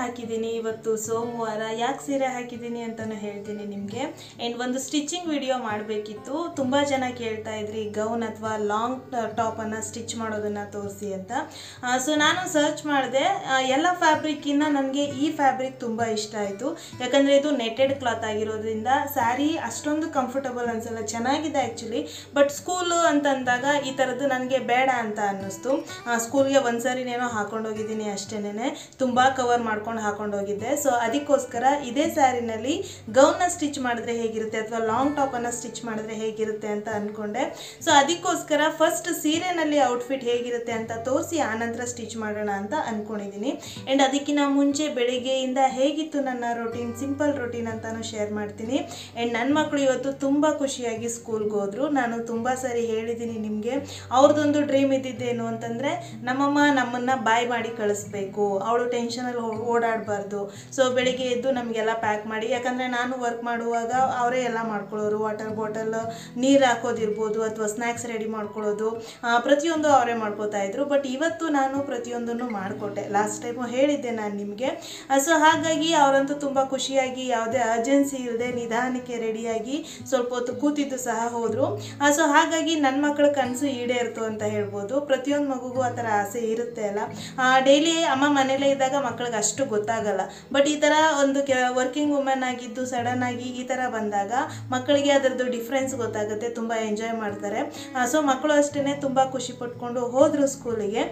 ಹಾಕಿದ್ದೀನಿ ಇವತ್ತು ಸೋಮವಾರ ಯಾಕೆ ಸೀರೆ ಹಾಕಿದ್ದೀನಿ ಅಂತಲೂ ಹೇಳ್ತೀನಿ ನಿಮಗೆ ಆ್ಯಂಡ್ ಒಂದು ಸ್ಟಿಚಿಂಗ್ ವಿಡಿಯೋ ಮಾಡಬೇಕಿತ್ತು ತುಂಬ ಜನ ಕೇಳ್ತಾ ಇದ್ರಿ ಗೌನ್ ಅಥವಾ ಲಾಂಗ್ ಟಾಪನ್ನು uh, ಸ್ಟಿಚ್ ಮಾಡೋದನ್ನು ತೋರಿಸಿ ಅಂತ ಸೊ ನಾನು ಸರ್ಚ್ ಮಾಡಿದೆ ಎಲ್ಲ ಫ್ಯಾಬ್ರಿಕ್ಕಿನ್ನ ನನಗೆ ಈ ಫ್ಯಾಬ್ರಿಕ್ ತುಂಬ ಇಷ್ಟ ಆಯಿತು ಯಾಕಂದರೆ ಇದು ನೆಟೆಡ್ ಕ್ಲಾತ್ ಆಗಿರೋದ್ರಿಂದ ಸ್ಯಾರಿ ಅಷ್ಟೊಂದು ಕಂಫರ್ಟಬಲ್ ಅನಿಸಲ್ಲ ಚೆನ್ನಾಗಿದೆ ಆ್ಯಕ್ಚುಲಿ ಬಟ್ ಸ್ಕೂಲು ಅಂತಂದಾಗ ಈ ಥರದ್ದು ನನಗೆ ಬೇಡ ಅಂತ ಅನ್ನಿಸ್ತು ಸ್ಕೂಲ್ಗೆ ಒಂದು ನೇನೋ ಹಾಕೊಂಡೋಗಿದ್ದೀನಿ ಅಷ್ಟೇನೆ ತುಂಬ ಕವರ್ ಮಾಡ್ಕೊಂಡು ಮಾಡ್ಕೊಂಡು ಹಾಕೊಂಡು ಹೋಗಿದ್ದೆ ಸೊ ಅದಕ್ಕೋಸ್ಕರ ಇದೇ ಸ್ಯಾರಿನಲ್ಲಿ ಗೌನ್ನ ಸ್ಟಿಚ್ ಮಾಡಿದ್ರೆ ಹೇಗಿರುತ್ತೆ ಅಥವಾ ಲಾಂಗ್ ಟಾಪನ್ನು ಸ್ಟಿಚ್ ಮಾಡಿದ್ರೆ ಹೇಗಿರುತ್ತೆ ಅಂತ ಅಂದ್ಕೊಂಡೆ ಸೊ ಅದಕ್ಕೋಸ್ಕರ ಫಸ್ಟ್ ಸೀರೆನಲ್ಲಿ ಔಟ್ಫಿಟ್ ಹೇಗಿರುತ್ತೆ ಅಂತ ತೋರಿಸಿ ಆನಂತರ ಸ್ಟಿಚ್ ಮಾಡೋಣ ಅಂತ ಅಂದ್ಕೊಂಡಿದ್ದೀನಿ ಆ್ಯಂಡ್ ಅದಕ್ಕಿಂತ ಮುಂಚೆ ಬೆಳಿಗ್ಗೆಯಿಂದ ಹೇಗಿತ್ತು ನನ್ನ ರೊಟೀನ್ ಸಿಂಪಲ್ ರೊಟೀನ್ ಅಂತಲೂ ಶೇರ್ ಮಾಡ್ತೀನಿ ಆ್ಯಂಡ್ ನನ್ನ ಮಕ್ಕಳು ಇವತ್ತು ತುಂಬ ಖುಷಿಯಾಗಿ ಸ್ಕೂಲ್ಗೆ ಹೋದರು ನಾನು ತುಂಬ ಸಾರಿ ಹೇಳಿದ್ದೀನಿ ನಿಮಗೆ ಅವ್ರದ್ದೊಂದು ಡ್ರೀಮ್ ಇದ್ದಿದ್ದೇನು ಅಂತಂದರೆ ನಮ್ಮಮ್ಮ ನಮ್ಮನ್ನು ಬಾಯ್ ಮಾಡಿ ಕಳಿಸ್ಬೇಕು ಅವಳು ಟೆನ್ಷನಲ್ಲಿ ಓಡಾಡಬಾರ್ದು ಸೊ ಬೆಳಿಗ್ಗೆ ಎದ್ದು ನಮಗೆಲ್ಲ ಪ್ಯಾಕ್ ಮಾಡಿ ಯಾಕಂದರೆ ನಾನು ವರ್ಕ್ ಮಾಡುವಾಗ ಅವರೇ ಎಲ್ಲ ಮಾಡ್ಕೊಳ್ಳೋರು ವಾಟರ್ ಬಾಟಲ್ ನೀರು ಹಾಕೋದಿರ್ಬೋದು ಅಥವಾ ಸ್ನ್ಯಾಕ್ಸ್ ರೆಡಿ ಮಾಡ್ಕೊಳ್ಳೋದು ಪ್ರತಿಯೊಂದು ಅವರೇ ಮಾಡ್ಕೋತಾ ಇದ್ರು ಬಟ್ ಇವತ್ತು ನಾನು ಪ್ರತಿಯೊಂದನ್ನು ಮಾಡಿಕೊಟ್ಟೆ ಲಾಸ್ಟ್ ಟೈಮು ಹೇಳಿದ್ದೆ ನಾನು ನಿಮಗೆ ಸೊ ಹಾಗಾಗಿ ಅವರಂತೂ ತುಂಬ ಖುಷಿಯಾಗಿ ಯಾವುದೇ ಅರ್ಜೆನ್ಸಿ ಇಲ್ಲದೆ ನಿಧಾನಕ್ಕೆ ರೆಡಿಯಾಗಿ ಸ್ವಲ್ಪ ಹೊತ್ತು ಕೂತಿದ್ದು ಸಹ ಹೋದರು ಸೊ ಹಾಗಾಗಿ ನನ್ನ ಮಕ್ಕಳ ಕನಸು ಈಡೇರಿತು ಅಂತ ಹೇಳ್ಬೋದು ಪ್ರತಿಯೊಂದು ಮಗುಗೂ ಆ ಥರ ಆಸೆ ಇರುತ್ತೆ ಅಲ್ಲ ಡೈಲಿ ಅಮ್ಮ ಮನೇಲೇ ಇದ್ದಾಗ ಮಕ್ಕಳಿಗೆ ಅಷ್ಟು ಗೊತ್ತಾಗಲ್ಲ ಬಟ್ ಈ ಥರ ಒಂದು ಕೆ ವರ್ಕಿಂಗ್ ವುಮೆನ್ ಆಗಿದ್ದು ಸಡನ್ ಆಗಿ ಈ ಥರ ಬಂದಾಗ ಮಕ್ಕಳಿಗೆ ಅದರದ್ದು ಡಿಫ್ರೆನ್ಸ್ ಗೊತ್ತಾಗುತ್ತೆ ತುಂಬ ಎಂಜಾಯ್ ಮಾಡ್ತಾರೆ ಸೊ ಮಕ್ಕಳು ಅಷ್ಟೇ ತುಂಬ ಖುಷಿ ಪಟ್ಕೊಂಡು ಹೋದರು ಸ್ಕೂಲಿಗೆ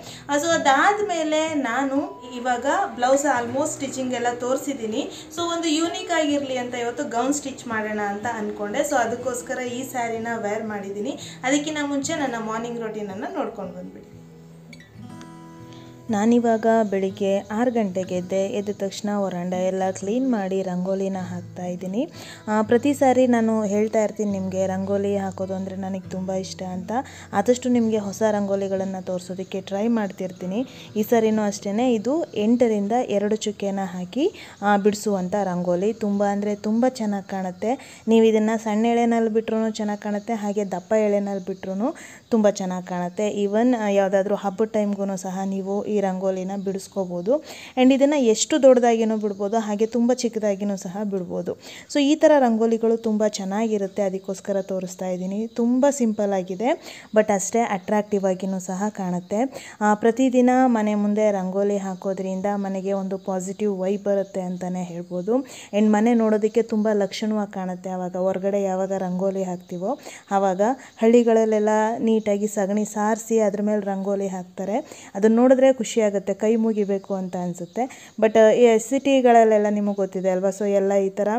ಸೊ ಅದಾದಮೇಲೆ ನಾನು ಇವಾಗ ಬ್ಲೌಸ್ ಆಲ್ಮೋಸ್ಟ್ ಸ್ಟಿಚಿಂಗ್ ಎಲ್ಲ ತೋರಿಸಿದ್ದೀನಿ ಸೊ ಒಂದು ಯೂನಿಕ್ ಆಗಿರಲಿ ಅಂತ ಇವತ್ತು ಗೌನ್ ಸ್ಟಿಚ್ ಮಾಡೋಣ ಅಂತ ಅಂದ್ಕೊಂಡೆ ಸೊ ಅದಕ್ಕೋಸ್ಕರ ಈ ಸ್ಯಾರಿನ ವೇರ್ ಮಾಡಿದ್ದೀನಿ ಅದಕ್ಕಿಂತ ಮುಂಚೆ ನನ್ನ ಮಾರ್ನಿಂಗ್ ರೊಟೀನನ್ನು ನೋಡ್ಕೊಂಡು ಬಂದ್ಬಿಡಿ ನಾನಿವಾಗ ಬೆಳಿಗ್ಗೆ ಆರು ಗಂಟೆಗೆ ಎದ್ದೆ ಎದ್ದ ತಕ್ಷಣ ಹೊರಾಂಡ ಎಲ್ಲ ಕ್ಲೀನ್ ಮಾಡಿ ರಂಗೋಲಿನ ಹಾಕ್ತಾ ಇದ್ದೀನಿ ಪ್ರತಿ ಸಾರಿ ನಾನು ಹೇಳ್ತಾ ಇರ್ತೀನಿ ನಿಮಗೆ ರಂಗೋಲಿ ಹಾಕೋದು ಅಂದರೆ ನನಗೆ ತುಂಬ ಇಷ್ಟ ಅಂತ ಆದಷ್ಟು ನಿಮಗೆ ಹೊಸ ರಂಗೋಲಿಗಳನ್ನು ತೋರಿಸೋದಕ್ಕೆ ಟ್ರೈ ಮಾಡ್ತಿರ್ತೀನಿ ಈ ಸಾರಿನೂ ಅಷ್ಟೇ ಇದು ಎಂಟರಿಂದ ಎರಡು ಚುಕ್ಕೆನ ಹಾಕಿ ಬಿಡಿಸುವಂಥ ರಂಗೋಲಿ ತುಂಬ ಅಂದರೆ ತುಂಬ ಚೆನ್ನಾಗಿ ಕಾಣುತ್ತೆ ನೀವು ಇದನ್ನು ಸಣ್ಣ ಎಳೆನಲ್ಲಿ ಬಿಟ್ರೂ ಚೆನ್ನಾಗಿ ಕಾಣುತ್ತೆ ಹಾಗೆ ದಪ್ಪ ಎಳೆನಲ್ಲಿ ಬಿಟ್ರೂ ತುಂಬ ಚೆನ್ನಾಗಿ ಕಾಣುತ್ತೆ ಈವನ್ ಯಾವುದಾದ್ರೂ ಹಬ್ಬದ ಟೈಮ್ಗೂ ಸಹ ನೀವು ಈ ರಂಗೋಲಿನ ಬಿಡಿಸ್ಕೋಬೋದು ಆ್ಯಂಡ್ ಇದನ್ನು ಎಷ್ಟು ದೊಡ್ಡದಾಗಿನೂ ಬಿಡ್ಬೋದು ಹಾಗೆ ತುಂಬ ಚಿಕ್ಕದಾಗಿನೂ ಸಹ ಬಿಡ್ಬೋದು ಸೊ ಈ ಥರ ರಂಗೋಲಿಗಳು ತುಂಬ ಚೆನ್ನಾಗಿರುತ್ತೆ ಅದಕ್ಕೋಸ್ಕರ ತೋರಿಸ್ತಾ ಇದ್ದೀನಿ ತುಂಬ ಸಿಂಪಲ್ ಆಗಿದೆ ಬಟ್ ಅಷ್ಟೇ ಅಟ್ರಾಕ್ಟಿವ್ ಆಗಿಯೂ ಸಹ ಕಾಣುತ್ತೆ ಪ್ರತಿದಿನ ಮನೆ ಮುಂದೆ ರಂಗೋಲಿ ಹಾಕೋದ್ರಿಂದ ಮನೆಗೆ ಒಂದು ಪಾಸಿಟಿವ್ ವೈ ಬರುತ್ತೆ ಅಂತಲೇ ಹೇಳ್ಬೋದು ಆ್ಯಂಡ್ ಮನೆ ನೋಡೋದಕ್ಕೆ ತುಂಬ ಲಕ್ಷಣವಾಗಿ ಕಾಣುತ್ತೆ ಆವಾಗ ಹೊರಗಡೆ ಯಾವಾಗ ರಂಗೋಲಿ ಹಾಕ್ತೀವೋ ಆವಾಗ ಹಳ್ಳಿಗಳಲ್ಲೆಲ್ಲ ನೀಟಾಗಿ ಸಗಣಿ ಸಾರಿಸಿ ಅದ್ರ ಮೇಲೆ ರಂಗೋಲಿ ಹಾಕ್ತಾರೆ ಅದನ್ನು ನೋಡಿದ್ರೆ ಖುಷಿಯಾಗುತ್ತೆ ಕೈ ಮುಗಿಬೇಕು ಅಂತ ಅನಿಸುತ್ತೆ ಬಟ್ ಸಿಟಿಗಳಲ್ಲೆಲ್ಲ ನಿಮಗೆ ಗೊತ್ತಿದೆ ಅಲ್ವಾ ಸೊ ಎಲ್ಲ ಈ ಥರ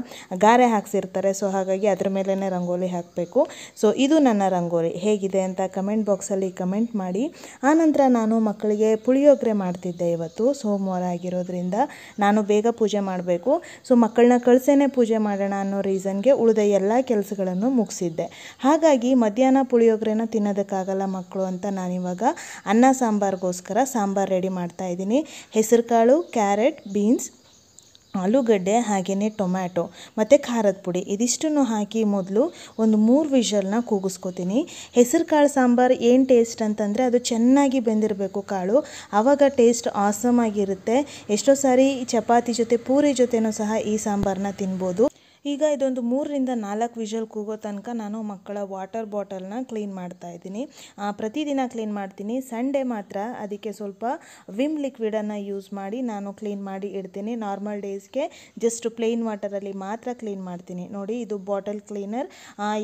ಗಾರೆ ಹಾಕ್ಸಿರ್ತಾರೆ ಸೊ ಹಾಗಾಗಿ ಅದ್ರ ಮೇಲೇ ರಂಗೋಲಿ ಹಾಕಬೇಕು ಸೊ ಇದು ನನ್ನ ರಂಗೋಲಿ ಹೇಗಿದೆ ಅಂತ ಕಮೆಂಟ್ ಬಾಕ್ಸಲ್ಲಿ ಕಮೆಂಟ್ ಮಾಡಿ ಆನಂತರ ನಾನು ಮಕ್ಕಳಿಗೆ ಪುಳಿಯೋಗರೆ ಮಾಡ್ತಿದ್ದೆ ಇವತ್ತು ಸೋಮವಾರ ಆಗಿರೋದ್ರಿಂದ ನಾನು ಬೇಗ ಪೂಜೆ ಮಾಡಬೇಕು ಸೊ ಮಕ್ಕಳನ್ನ ಕಳಿಸೇನೆ ಪೂಜೆ ಮಾಡೋಣ ಅನ್ನೋ ರೀಸನ್ಗೆ ಉಳಿದ ಎಲ್ಲ ಕೆಲಸಗಳನ್ನು ಮುಗಿಸಿದ್ದೆ ಹಾಗಾಗಿ ಮಧ್ಯಾಹ್ನ ಪುಳಿಯೋಗರೆನ ತಿನ್ನೋದಕ್ಕಾಗಲ್ಲ ಮಕ್ಕಳು ಅಂತ ನಾನಿವಾಗ ಅನ್ನ ಸಾಂಬಾರ್ಗೋಸ್ಕರ ಸಾಂಬಾರು ರೆಡಿ ಮಾಡ್ತಾ ಇದ್ದೀನಿ ಹೆಸರು ಕಾಳು ಕ್ಯಾರೆಟ್ ಬೀನ್ಸ್ ಆಲೂಗಡ್ಡೆ ಹಾಗೆಯೇ ಟೊಮ್ಯಾಟೊ ಮತ್ತು ಖಾರದ ಪುಡಿ ಇದಿಷ್ಟನ್ನು ಹಾಕಿ ಮೊದಲು ಒಂದು ಮೂರು ವಿಷಲ್ನ ಕೂಗಿಸ್ಕೊತೀನಿ ಹೆಸರು ಕಾಳು ಸಾಂಬಾರು ಏನು ಟೇಸ್ಟ್ ಅಂತಂದರೆ ಅದು ಚೆನ್ನಾಗಿ ಬೆಂದಿರಬೇಕು ಕಾಳು ಆವಾಗ ಟೇಸ್ಟ್ ಆಸಮ್ ಆಗಿರುತ್ತೆ ಎಷ್ಟೋ ಸಾರಿ ಚಪಾತಿ ಜೊತೆ ಪೂರಿ ಜೊತೆನೂ ಸಹ ಈ ಸಾಂಬಾರನ್ನ ತಿನ್ಬೋದು ಈಗ ಇದೊಂದು ಮೂರರಿಂದ ನಾಲ್ಕು ವಿಷಲ್ ಕೂಗೋ ತನಕ ನಾನು ಮಕ್ಕಳ ವಾಟರ್ ಬಾಟಲ್ನ ಕ್ಲೀನ್ ಮಾಡ್ತಾ ಇದ್ದೀನಿ ಪ್ರತಿದಿನ ಕ್ಲೀನ್ ಮಾಡ್ತೀನಿ ಸಂಡೇ ಮಾತ್ರ ಅದಕ್ಕೆ ಸ್ವಲ್ಪ ವಿಮ್ ಲಿಕ್ವಿಡನ್ನು ಯೂಸ್ ಮಾಡಿ ನಾನು ಕ್ಲೀನ್ ಮಾಡಿ ಇಡ್ತೀನಿ ನಾರ್ಮಲ್ ಡೇಸ್ಗೆ ಜಸ್ಟ್ ಪ್ಲೇನ್ ವಾಟರಲ್ಲಿ ಮಾತ್ರ ಕ್ಲೀನ್ ಮಾಡ್ತೀನಿ ನೋಡಿ ಇದು ಬಾಟಲ್ ಕ್ಲೀನರ್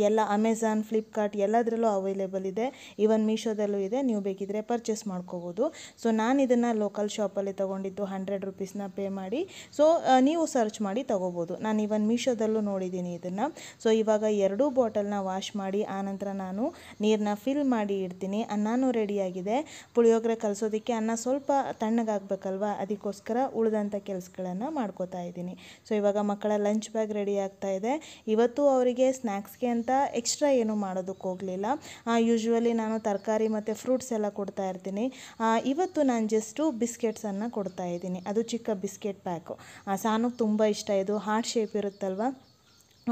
ಎಲ್ಲ ಅಮೆಝಾನ್ ಫ್ಲಿಪ್ಕಾರ್ಟ್ ಎಲ್ಲದರಲ್ಲೂ ಅವೈಲೇಬಲ್ ಇದೆ ಈವನ್ ಮೀಶೋದಲ್ಲೂ ಇದೆ ನೀವು ಬೇಕಿದ್ರೆ ಪರ್ಚೇಸ್ ಮಾಡ್ಕೋಬೋದು ಸೊ ನಾನು ಇದನ್ನು ಲೋಕಲ್ ಶಾಪಲ್ಲಿ ತೊಗೊಂಡಿದ್ದು ಹಂಡ್ರೆಡ್ ರುಪೀಸ್ನ ಪೇ ಮಾಡಿ ಸೊ ನೀವು ಸರ್ಚ್ ಮಾಡಿ ತೊಗೋಬೋದು ನಾನು ಈವನ್ ಮೀಶೋದಲ್ಲಿ ಬಾಟಲ್ಲೂ ನೋಡಿದ್ದೀನಿ ಇದನ್ನು ಸೊ ಇವಾಗ ಎರಡೂ ಬಾಟಲ್ನ ವಾಶ್ ಮಾಡಿ ಆನಂತರ ನಾನು ನೀರನ್ನ ಫಿಲ್ ಮಾಡಿ ಇಡ್ತೀನಿ ಅನ್ನನೂ ರೆಡಿಯಾಗಿದೆ ಪುಳಿಯೋಗರೆ ಕಲಿಸೋದಕ್ಕೆ ಅನ್ನ ಸ್ವಲ್ಪ ತಣ್ಣಗಾಗಬೇಕಲ್ವ ಅದಕ್ಕೋಸ್ಕರ ಉಳಿದಂಥ ಕೆಲಸಗಳನ್ನು ಮಾಡ್ಕೋತಾ ಇದ್ದೀನಿ ಸೊ ಇವಾಗ ಮಕ್ಕಳ ಲಂಚ್ ಬ್ಯಾಗ್ ರೆಡಿ ಆಗ್ತಾ ಇದೆ ಇವತ್ತು ಅವರಿಗೆ ಸ್ನ್ಯಾಕ್ಸ್ಗೆ ಅಂತ ಎಕ್ಸ್ಟ್ರಾ ಏನು ಮಾಡೋದಕ್ಕೆ ಹೋಗಲಿಲ್ಲ ಯೂಶ್ವಲಿ ನಾನು ತರಕಾರಿ ಮತ್ತು ಫ್ರೂಟ್ಸ್ ಎಲ್ಲ ಕೊಡ್ತಾ ಇರ್ತೀನಿ ಇವತ್ತು ನಾನು ಜಸ್ಟು ಬಿಸ್ಕೆಟ್ಸನ್ನು ಕೊಡ್ತಾ ಇದ್ದೀನಿ ಅದು ಚಿಕ್ಕ ಬಿಸ್ಕೆಟ್ ಪ್ಯಾಕು ಸಾನುಗೆ ತುಂಬ ಇಷ್ಟ ಇದು ಹಾರ್ಟ್ ಶೇಪ್ ಇರುತ್ತಲ್ವ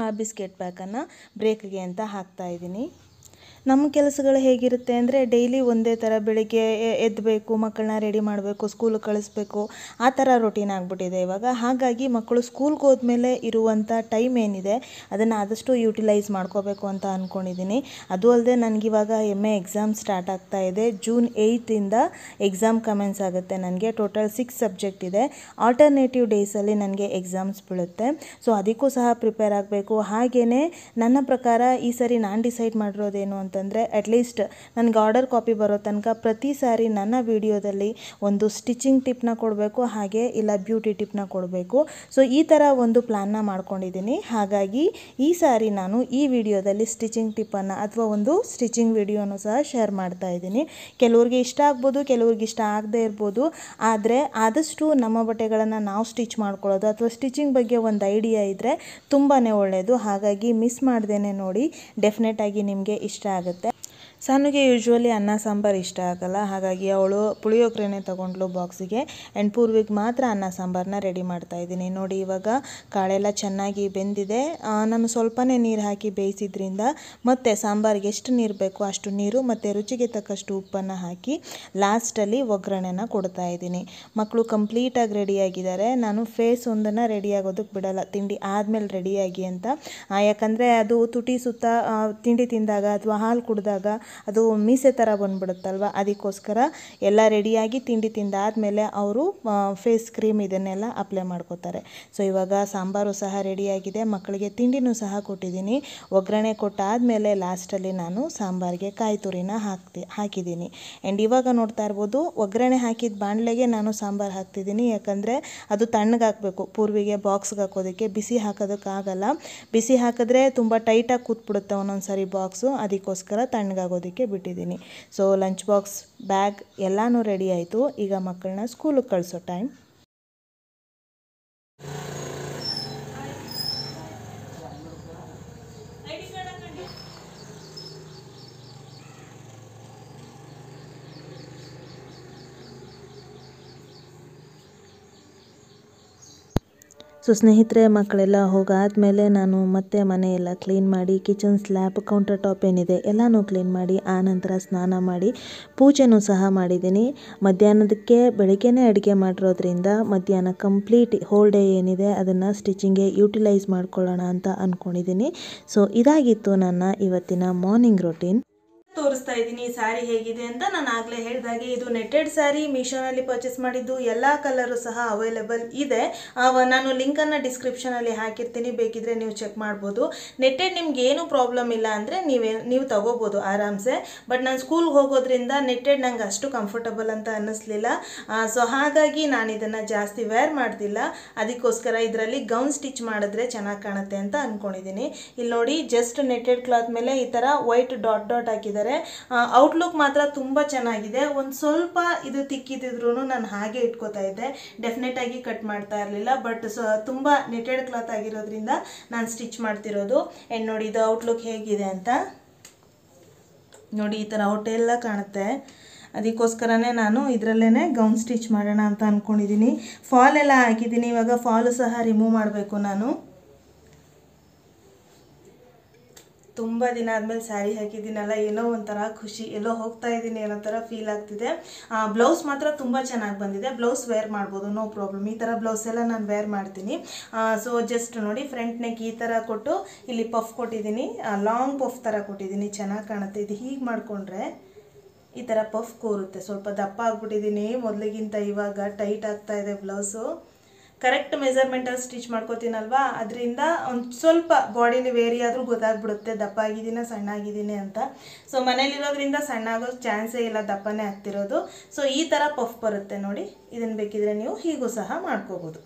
ಆ ಬಿಸ್ಕೆಟ್ ಪ್ಯಾಕನ್ನು ಬ್ರೇಕಿಗೆ ಅಂತ ಹಾಕ್ತಾಯಿದ್ದೀನಿ ನಮ್ಮ ಕೆಲಸಗಳು ಹೇಗಿರುತ್ತೆ ಅಂದರೆ ಡೈಲಿ ಒಂದೇ ಥರ ಬೆಳಿಗ್ಗೆ ಎದ್ದಬೇಕು ಮಕ್ಕಳನ್ನ ರೆಡಿ ಮಾಡಬೇಕು ಸ್ಕೂಲ್ಗೆ ಕಳಿಸ್ಬೇಕು ಆ ಥರ ರೊಟೀನ್ ಆಗಿಬಿಟ್ಟಿದೆ ಇವಾಗ ಹಾಗಾಗಿ ಮಕ್ಕಳು ಸ್ಕೂಲ್ಗೆ ಹೋದ್ಮೇಲೆ ಇರುವಂಥ ಟೈಮ್ ಏನಿದೆ ಅದನ್ನು ಆದಷ್ಟು ಯುಟಿಲೈಸ್ ಮಾಡ್ಕೋಬೇಕು ಅಂತ ಅಂದ್ಕೊಂಡಿದ್ದೀನಿ ಅದು ಅಲ್ಲದೆ ನನಗಿವಾಗ ಎಮ್ ಎ ಎಕ್ಸಾಮ್ ಸ್ಟಾರ್ಟ್ ಆಗ್ತಾ ಇದೆ ಜೂನ್ ಏಯ್ತಿಂದ ಎಕ್ಸಾಮ್ ಕಮೆನ್ಸ್ ಆಗುತ್ತೆ ನನಗೆ ಟೋಟಲ್ ಸಿಕ್ಸ್ ಸಬ್ಜೆಕ್ಟ್ ಇದೆ ಆಲ್ಟರ್ನೇಟಿವ್ ಡೇಸಲ್ಲಿ ನನಗೆ ಎಕ್ಸಾಮ್ಸ್ ಬೀಳುತ್ತೆ ಸೊ ಅದಕ್ಕೂ ಸಹ ಪ್ರಿಪೇರ್ ಆಗಬೇಕು ಹಾಗೆಯೇ ನನ್ನ ಪ್ರಕಾರ ಈ ಸರಿ ನಾನು ಡಿಸೈಡ್ ಮಾಡಿರೋದೇನು ಅಂತ ಅಂತಂದರೆ ಅಟ್ಲೀಸ್ಟ್ ನನಗೆ ಆರ್ಡರ್ ಕಾಪಿ ಬರೋ ತನಕ ಪ್ರತಿ ಸಾರಿ ನನ್ನ ವಿಡಿಯೋದಲ್ಲಿ ಒಂದು ಸ್ಟಿಚಿಂಗ್ ಟಿಪ್ನ ಕೊಡಬೇಕು ಹಾಗೆ ಇಲ್ಲ ಬ್ಯೂಟಿ ಟಿಪ್ನ ಕೊಡಬೇಕು ಸೊ ಈ ಥರ ಒಂದು ಪ್ಲ್ಯಾನ್ನ ಮಾಡ್ಕೊಂಡಿದ್ದೀನಿ ಹಾಗಾಗಿ ಈ ಸಾರಿ ನಾನು ಈ ವಿಡಿಯೋದಲ್ಲಿ ಸ್ಟಿಚಿಂಗ್ ಟಿಪ್ಪನ್ನು ಅಥವಾ ಒಂದು ಸ್ಟಿಚಿಂಗ್ ವಿಡಿಯೋನೂ ಸಹ ಶೇರ್ ಮಾಡ್ತಾ ಇದ್ದೀನಿ ಕೆಲವ್ರಿಗೆ ಇಷ್ಟ ಆಗ್ಬೋದು ಕೆಲವ್ರಿಗೆ ಇಷ್ಟ ಆಗದೇ ಇರ್ಬೋದು ಆದರೆ ಆದಷ್ಟು ನಮ್ಮ ಬಟ್ಟೆಗಳನ್ನು ನಾವು ಸ್ಟಿಚ್ ಮಾಡ್ಕೊಳ್ಳೋದು ಅಥವಾ ಸ್ಟಿಚಿಂಗ್ ಬಗ್ಗೆ ಒಂದು ಐಡಿಯಾ ಇದ್ದರೆ ತುಂಬಾ ಒಳ್ಳೆಯದು ಹಾಗಾಗಿ ಮಿಸ್ ಮಾಡ್ದೇನೆ ನೋಡಿ ಡೆಫಿನೆಟ್ ಆಗಿ ನಿಮಗೆ ಇಷ್ಟ Até... ಸಾನುಗೆ ಯೂಶ್ವಲಿ ಅನ್ನ ಸಾಂಬಾರು ಇಷ್ಟ ಆಗಲ್ಲ ಹಾಗಾಗಿ ಅವಳು ಪುಳಿಯೋಗರೆನೇ ತೊಗೊಂಡ್ಲು ಬಾಕ್ಸಿಗೆ ಆ್ಯಂಡ್ ಪೂರ್ವಿಗೆ ಮಾತ್ರ ಅನ್ನ ಸಾಂಬಾರನ್ನ ರೆಡಿ ಮಾಡ್ತಾ ಇದ್ದೀನಿ ನೋಡಿ ಇವಾಗ ಕಾಳೆಲ್ಲ ಚೆನ್ನಾಗಿ ಬೆಂದಿದೆ ನಾನು ಸ್ವಲ್ಪನೇ ನೀರು ಹಾಕಿ ಬೇಯಿಸಿದ್ರಿಂದ ಮತ್ತು ಸಾಂಬಾರಿಗೆ ಎಷ್ಟು ನೀರು ಬೇಕೋ ಅಷ್ಟು ನೀರು ಮತ್ತು ರುಚಿಗೆ ತಕ್ಕಷ್ಟು ಉಪ್ಪನ್ನು ಹಾಕಿ ಲಾಸ್ಟಲ್ಲಿ ಒಗ್ಗರಣೆನ ಕೊಡ್ತಾ ಇದ್ದೀನಿ ಮಕ್ಕಳು ಕಂಪ್ಲೀಟಾಗಿ ರೆಡಿಯಾಗಿದ್ದಾರೆ ನಾನು ಫೇಸ್ ಒಂದನ್ನು ರೆಡಿಯಾಗೋದಕ್ಕೆ ಬಿಡಲ್ಲ ತಿಂಡಿ ಆದಮೇಲೆ ರೆಡಿಯಾಗಿ ಅಂತ ಯಾಕಂದರೆ ಅದು ತುಟಿ ಸುತ್ತ ತಿಂಡಿ ತಿಂದಾಗ ಅಥವಾ ಹಾಲು ಕುಡಿದಾಗ ಅದು ಮೀಸೆ ಥರ ಬಂದ್ಬಿಡುತ್ತಲ್ವ ಅದಕ್ಕೋಸ್ಕರ ಎಲ್ಲ ರೆಡಿಯಾಗಿ ತಿಂಡಿ ತಿಂದಾದಮೇಲೆ ಅವರು ಫೇಸ್ ಕ್ರೀಮ್ ಇದನ್ನೆಲ್ಲ ಅಪ್ಲೈ ಮಾಡ್ಕೋತಾರೆ ಸೊ ಇವಾಗ ಸಾಂಬಾರು ಸಹ ರೆಡಿಯಾಗಿದೆ ಮಕ್ಕಳಿಗೆ ತಿಂಡಿನೂ ಸಹ ಕೊಟ್ಟಿದ್ದೀನಿ ಒಗ್ಗರಣೆ ಕೊಟ್ಟಾದಮೇಲೆ ಲಾಸ್ಟಲ್ಲಿ ನಾನು ಸಾಂಬಾರಿಗೆ ಕಾಯಿ ತುರಿನ ಹಾಕ್ತಿ ಹಾಕಿದ್ದೀನಿ ಆ್ಯಂಡ್ ಇವಾಗ ನೋಡ್ತಾ ಇರ್ಬೋದು ಒಗ್ಗರಣೆ ಹಾಕಿದ ಬಾಣಲೆಗೆ ನಾನು ಸಾಂಬಾರು ಹಾಕ್ತಿದ್ದೀನಿ ಯಾಕಂದರೆ ಅದು ತಣ್ಣಗೆ ಹಾಕಬೇಕು ಪೂರ್ವಿಗೆ ಬಾಕ್ಸ್ಗೆ ಹಾಕೋದಕ್ಕೆ ಬಿಸಿ ಹಾಕೋದಕ್ಕಾಗಲ್ಲ ಬಿಸಿ ಹಾಕಿದ್ರೆ ತುಂಬ ಟೈಟಾಗಿ ಕೂತ್ಬಿಡುತ್ತೆ ಒಂದೊಂದು ಸಾರಿ ಬಾಕ್ಸು ಅದಕ್ಕೋಸ್ಕರ ತಣ್ಣಗಾಗೋದು ಅದಕ್ಕೆ ಬಿಟ್ಟಿದ್ದೀನಿ ಸೊ ಲಂಚ್ ಬಾಕ್ಸ್ ಬ್ಯಾಗ್ ಎಲ್ಲನೂ ರೆಡಿ ಆಯಿತು ಈಗ ಮಕ್ಕಳನ್ನ ಸ್ಕೂಲಿಗೆ ಕಳಿಸೋ ಟೈಮ್ ಸೊ ಸ್ನೇಹಿತರೆ ಮಕ್ಕಳೆಲ್ಲ ಮೇಲೆ ನಾನು ಮತ್ತೆ ಮನೆಯೆಲ್ಲ ಕ್ಲೀನ್ ಮಾಡಿ ಕಿಚನ್ ಸ್ಲ್ಯಾಬ್ ಕೌಂಟರ್ ಟಾಪ್ ಏನಿದೆ ಎಲ್ಲನೂ ಕ್ಲೀನ್ ಮಾಡಿ ಆನಂತರ ಸ್ನಾನ ಮಾಡಿ ಪೂಜೆನೂ ಸಹ ಮಾಡಿದ್ದೀನಿ ಮಧ್ಯಾಹ್ನದಕ್ಕೆ ಬೆಳಗ್ಗೆನೇ ಅಡುಗೆ ಮಾಡಿರೋದ್ರಿಂದ ಮಧ್ಯಾಹ್ನ ಕಂಪ್ಲೀಟ್ ಹೋಲ್ ಡೇ ಏನಿದೆ ಅದನ್ನು ಸ್ಟಿಚಿಂಗ್ಗೆ ಯೂಟಿಲೈಸ್ ಮಾಡ್ಕೊಳ್ಳೋಣ ಅಂತ ಅಂದ್ಕೊಂಡಿದ್ದೀನಿ ಸೊ ಇದಾಗಿತ್ತು ನನ್ನ ಇವತ್ತಿನ ಮಾರ್ನಿಂಗ್ ರೊಟೀನ್ ತೋರಿಸ್ತಾ ಇದ್ದೀನಿ ಈ ಸ್ಯಾರಿ ಹೇಗಿದೆ ಅಂತ ನಾನು ಆಗಲೇ ಹೇಳಿದಾಗೆ ಇದು ನೆಟ್ಟೆಡ್ ಸ್ಯಾರಿ ಮೀಶೋನಲ್ಲಿ ಪರ್ಚೇಸ್ ಮಾಡಿದ್ದು ಎಲ್ಲ ಕಲರು ಸಹ ಅವೈಲೇಬಲ್ ಇದೆ ನಾನು ಲಿಂಕನ್ನು ಡಿಸ್ಕ್ರಿಪ್ಷನಲ್ಲಿ ಹಾಕಿರ್ತೀನಿ ಬೇಕಿದ್ರೆ ನೀವು ಚೆಕ್ ಮಾಡ್ಬೋದು ನೆಟ್ಟೆಡ್ ನಿಮ್ಗೆ ಏನು ಪ್ರಾಬ್ಲಮ್ ಇಲ್ಲ ಅಂದರೆ ನೀವೇ ನೀವು ತಗೋಬೋದು ಆರಾಮ್ಸೆ ಬಟ್ ನಾನು ಸ್ಕೂಲ್ಗೆ ಹೋಗೋದ್ರಿಂದ ನೆಟ್ಟೆಡ್ ನಂಗೆ ಅಷ್ಟು ಕಂಫರ್ಟಬಲ್ ಅಂತ ಅನ್ನಿಸ್ಲಿಲ್ಲ ಸೊ ಹಾಗಾಗಿ ನಾನು ಇದನ್ನು ಜಾಸ್ತಿ ವೇರ್ ಮಾಡ್ತಿಲ್ಲ ಅದಕ್ಕೋಸ್ಕರ ಇದರಲ್ಲಿ ಗೌನ್ ಸ್ಟಿಚ್ ಮಾಡಿದ್ರೆ ಚೆನ್ನಾಗಿ ಕಾಣುತ್ತೆ ಅಂತ ಅಂದ್ಕೊಂಡಿದ್ದೀನಿ ಇಲ್ಲಿ ನೋಡಿ ಜಸ್ಟ್ ನೆಟ್ಟೆಡ್ ಕ್ಲಾತ್ ಮೇಲೆ ಈ ಥರ ವೈಟ್ ಡಾಟ್ ಡಾಟ್ ಹಾಕಿದ್ದಾರೆ ಔಟ್ಲುಕ್ ಮಾತ್ರ ತುಂಬ ಚೆನ್ನಾಗಿದೆ ಒಂದು ಸ್ವಲ್ಪ ಇದು ತಿಕ್ಕಿದ್ರೂ ನಾನು ಹಾಗೆ ಇಟ್ಕೋತಾ ಇದ್ದೆ ಆಗಿ ಕಟ್ ಮಾಡ್ತಾ ಇರಲಿಲ್ಲ ಬಟ್ ಸೊ ತುಂಬ ನೆಟೆಡ್ ಕ್ಲಾತ್ ಆಗಿರೋದ್ರಿಂದ ನಾನು ಸ್ಟಿಚ್ ಮಾಡ್ತಿರೋದು ಏನು ನೋಡಿ ಇದು ಔಟ್ಲುಕ್ ಹೇಗಿದೆ ಅಂತ ನೋಡಿ ಈ ಥರ ಔಟೆಲ್ಲ ಕಾಣುತ್ತೆ ಅದಕ್ಕೋಸ್ಕರನೇ ನಾನು ಇದರಲ್ಲೇ ಗೌನ್ ಸ್ಟಿಚ್ ಮಾಡೋಣ ಅಂತ ಅಂದ್ಕೊಂಡಿದ್ದೀನಿ ಫಾಲ್ ಎಲ್ಲ ಹಾಕಿದ್ದೀನಿ ಇವಾಗ ಫಾಲು ಸಹ ರಿಮೂವ್ ಮಾಡಬೇಕು ನಾನು ತುಂಬ ದಿನ ಆದಮೇಲೆ ಸ್ಯಾರಿ ಹಾಕಿದ್ದೀನಲ್ಲ ಏನೋ ಒಂಥರ ಖುಷಿ ಎಲ್ಲೋ ಹೋಗ್ತಾ ಇದ್ದೀನಿ ಅನ್ನೋ ಥರ ಫೀಲ್ ಆಗ್ತಿದೆ ಬ್ಲೌಸ್ ಮಾತ್ರ ತುಂಬ ಚೆನ್ನಾಗಿ ಬಂದಿದೆ ಬ್ಲೌಸ್ ವೇರ್ ಮಾಡ್ಬೋದು ನೋ ಪ್ರಾಬ್ಲಮ್ ಈ ಥರ ಬ್ಲೌಸ್ ಎಲ್ಲ ನಾನು ವೇರ್ ಮಾಡ್ತೀನಿ ಸೊ ಜಸ್ಟ್ ನೋಡಿ ಫ್ರಂಟ್ ನೆಕ್ ಈ ಥರ ಕೊಟ್ಟು ಇಲ್ಲಿ ಪಫ್ ಕೊಟ್ಟಿದ್ದೀನಿ ಲಾಂಗ್ ಪಫ್ ಥರ ಕೊಟ್ಟಿದ್ದೀನಿ ಚೆನ್ನಾಗಿ ಕಾಣುತ್ತೆ ಇದು ಹೀಗೆ ಮಾಡಿಕೊಂಡ್ರೆ ಈ ಥರ ಪಫ್ ಕೂರುತ್ತೆ ಸ್ವಲ್ಪ ದಪ್ಪ ಆಗ್ಬಿಟ್ಟಿದ್ದೀನಿ ಮೊದಲಿಗಿಂತ ಇವಾಗ ಟೈಟ್ ಆಗ್ತಾ ಇದೆ ಬ್ಲೌಸು ಕರೆಕ್ಟ್ ಮೆಜರ್ಮೆಂಟಲ್ಲಿ ಸ್ಟಿಚ್ ಮಾಡ್ಕೋತೀನಲ್ವಾ ಅದರಿಂದ ಒಂದು ಸ್ವಲ್ಪ ಬಾಡಿಲಿ ವೇರಿ ಆದರೂ ಗೊತ್ತಾಗ್ಬಿಡುತ್ತೆ ದಪ್ಪ ಆಗಿದ್ದೀನ ಸಣ್ಣ ಆಗಿದ್ದೀನಿ ಅಂತ ಸೊ ಮನೇಲಿರೋದ್ರಿಂದ ಸಣ್ಣ ಆಗೋ ಚಾನ್ಸೇ ಇಲ್ಲ ದಪ್ಪನೇ ಆಗ್ತಿರೋದು ಸೊ ಈ ಥರ ಪಫ್ ಬರುತ್ತೆ ನೋಡಿ ಇದನ್ನು ಬೇಕಿದ್ರೆ ನೀವು ಹೀಗೂ ಸಹ ಮಾಡ್ಕೋಬೋದು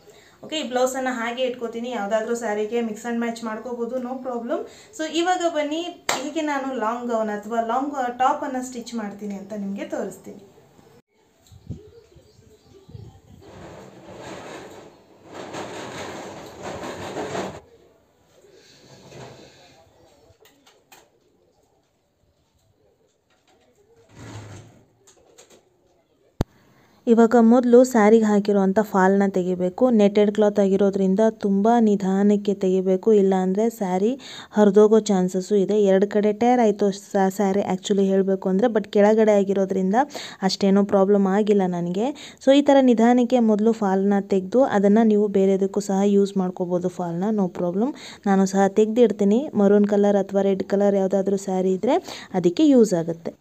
ಓಕೆ ಈ ಬ್ಲೌಸನ್ನು ಹಾಗೆ ಇಟ್ಕೋತೀನಿ ಯಾವುದಾದ್ರೂ ಸ್ಯಾರಿಗೆ ಮಿಕ್ಸ್ ಆ್ಯಂಡ್ ಮ್ಯಾಚ್ ಮಾಡ್ಕೋಬೋದು ನೋ ಪ್ರಾಬ್ಲಮ್ ಸೊ ಇವಾಗ ಬನ್ನಿ ಹೀಗೆ ನಾನು ಲಾಂಗ್ ಗೌನ್ ಅಥವಾ ಲಾಂಗ್ ಟಾಪನ್ನು ಸ್ಟಿಚ್ ಮಾಡ್ತೀನಿ ಅಂತ ನಿಮಗೆ ತೋರಿಸ್ತೀನಿ ಇವಾಗ ಮೊದಲು ಸ್ಯಾರಿಗೆ ಹಾಕಿರುವಂಥ ಫಾಲ್ನ ತೆಗಿಬೇಕು ನೆಟೆಡ್ ಕ್ಲಾತ್ ಆಗಿರೋದ್ರಿಂದ ತುಂಬ ನಿಧಾನಕ್ಕೆ ತೆಗಿಬೇಕು ಇಲ್ಲಾಂದರೆ ಸ್ಯಾರಿ ಹರಿದೋಗೋ ಚಾನ್ಸಸ್ಸು ಇದೆ ಎರಡು ಕಡೆ ಟೈರ್ ಆಯಿತು ಸ್ಯಾರಿ ಆ್ಯಕ್ಚುಲಿ ಹೇಳಬೇಕು ಅಂದರೆ ಬಟ್ ಕೆಳಗಡೆ ಆಗಿರೋದ್ರಿಂದ ಅಷ್ಟೇನೋ ಪ್ರಾಬ್ಲಮ್ ಆಗಿಲ್ಲ ನನಗೆ ಸೊ ಈ ಥರ ನಿಧಾನಕ್ಕೆ ಮೊದಲು ಫಾಲ್ನ ತೆಗೆದು ಅದನ್ನು ನೀವು ಬೇರೆದಕ್ಕೂ ಸಹ ಯೂಸ್ ಮಾಡ್ಕೋಬೋದು ಫಾಲ್ನ ನೋ ಪ್ರಾಬ್ಲಮ್ ನಾನು ಸಹ ತೆಗೆದಿಡ್ತೀನಿ ಮರೂನ್ ಕಲರ್ ಅಥವಾ ರೆಡ್ ಕಲರ್ ಯಾವುದಾದ್ರೂ ಸ್ಯಾರಿ ಇದ್ದರೆ ಅದಕ್ಕೆ ಯೂಸ್ ಆಗುತ್ತೆ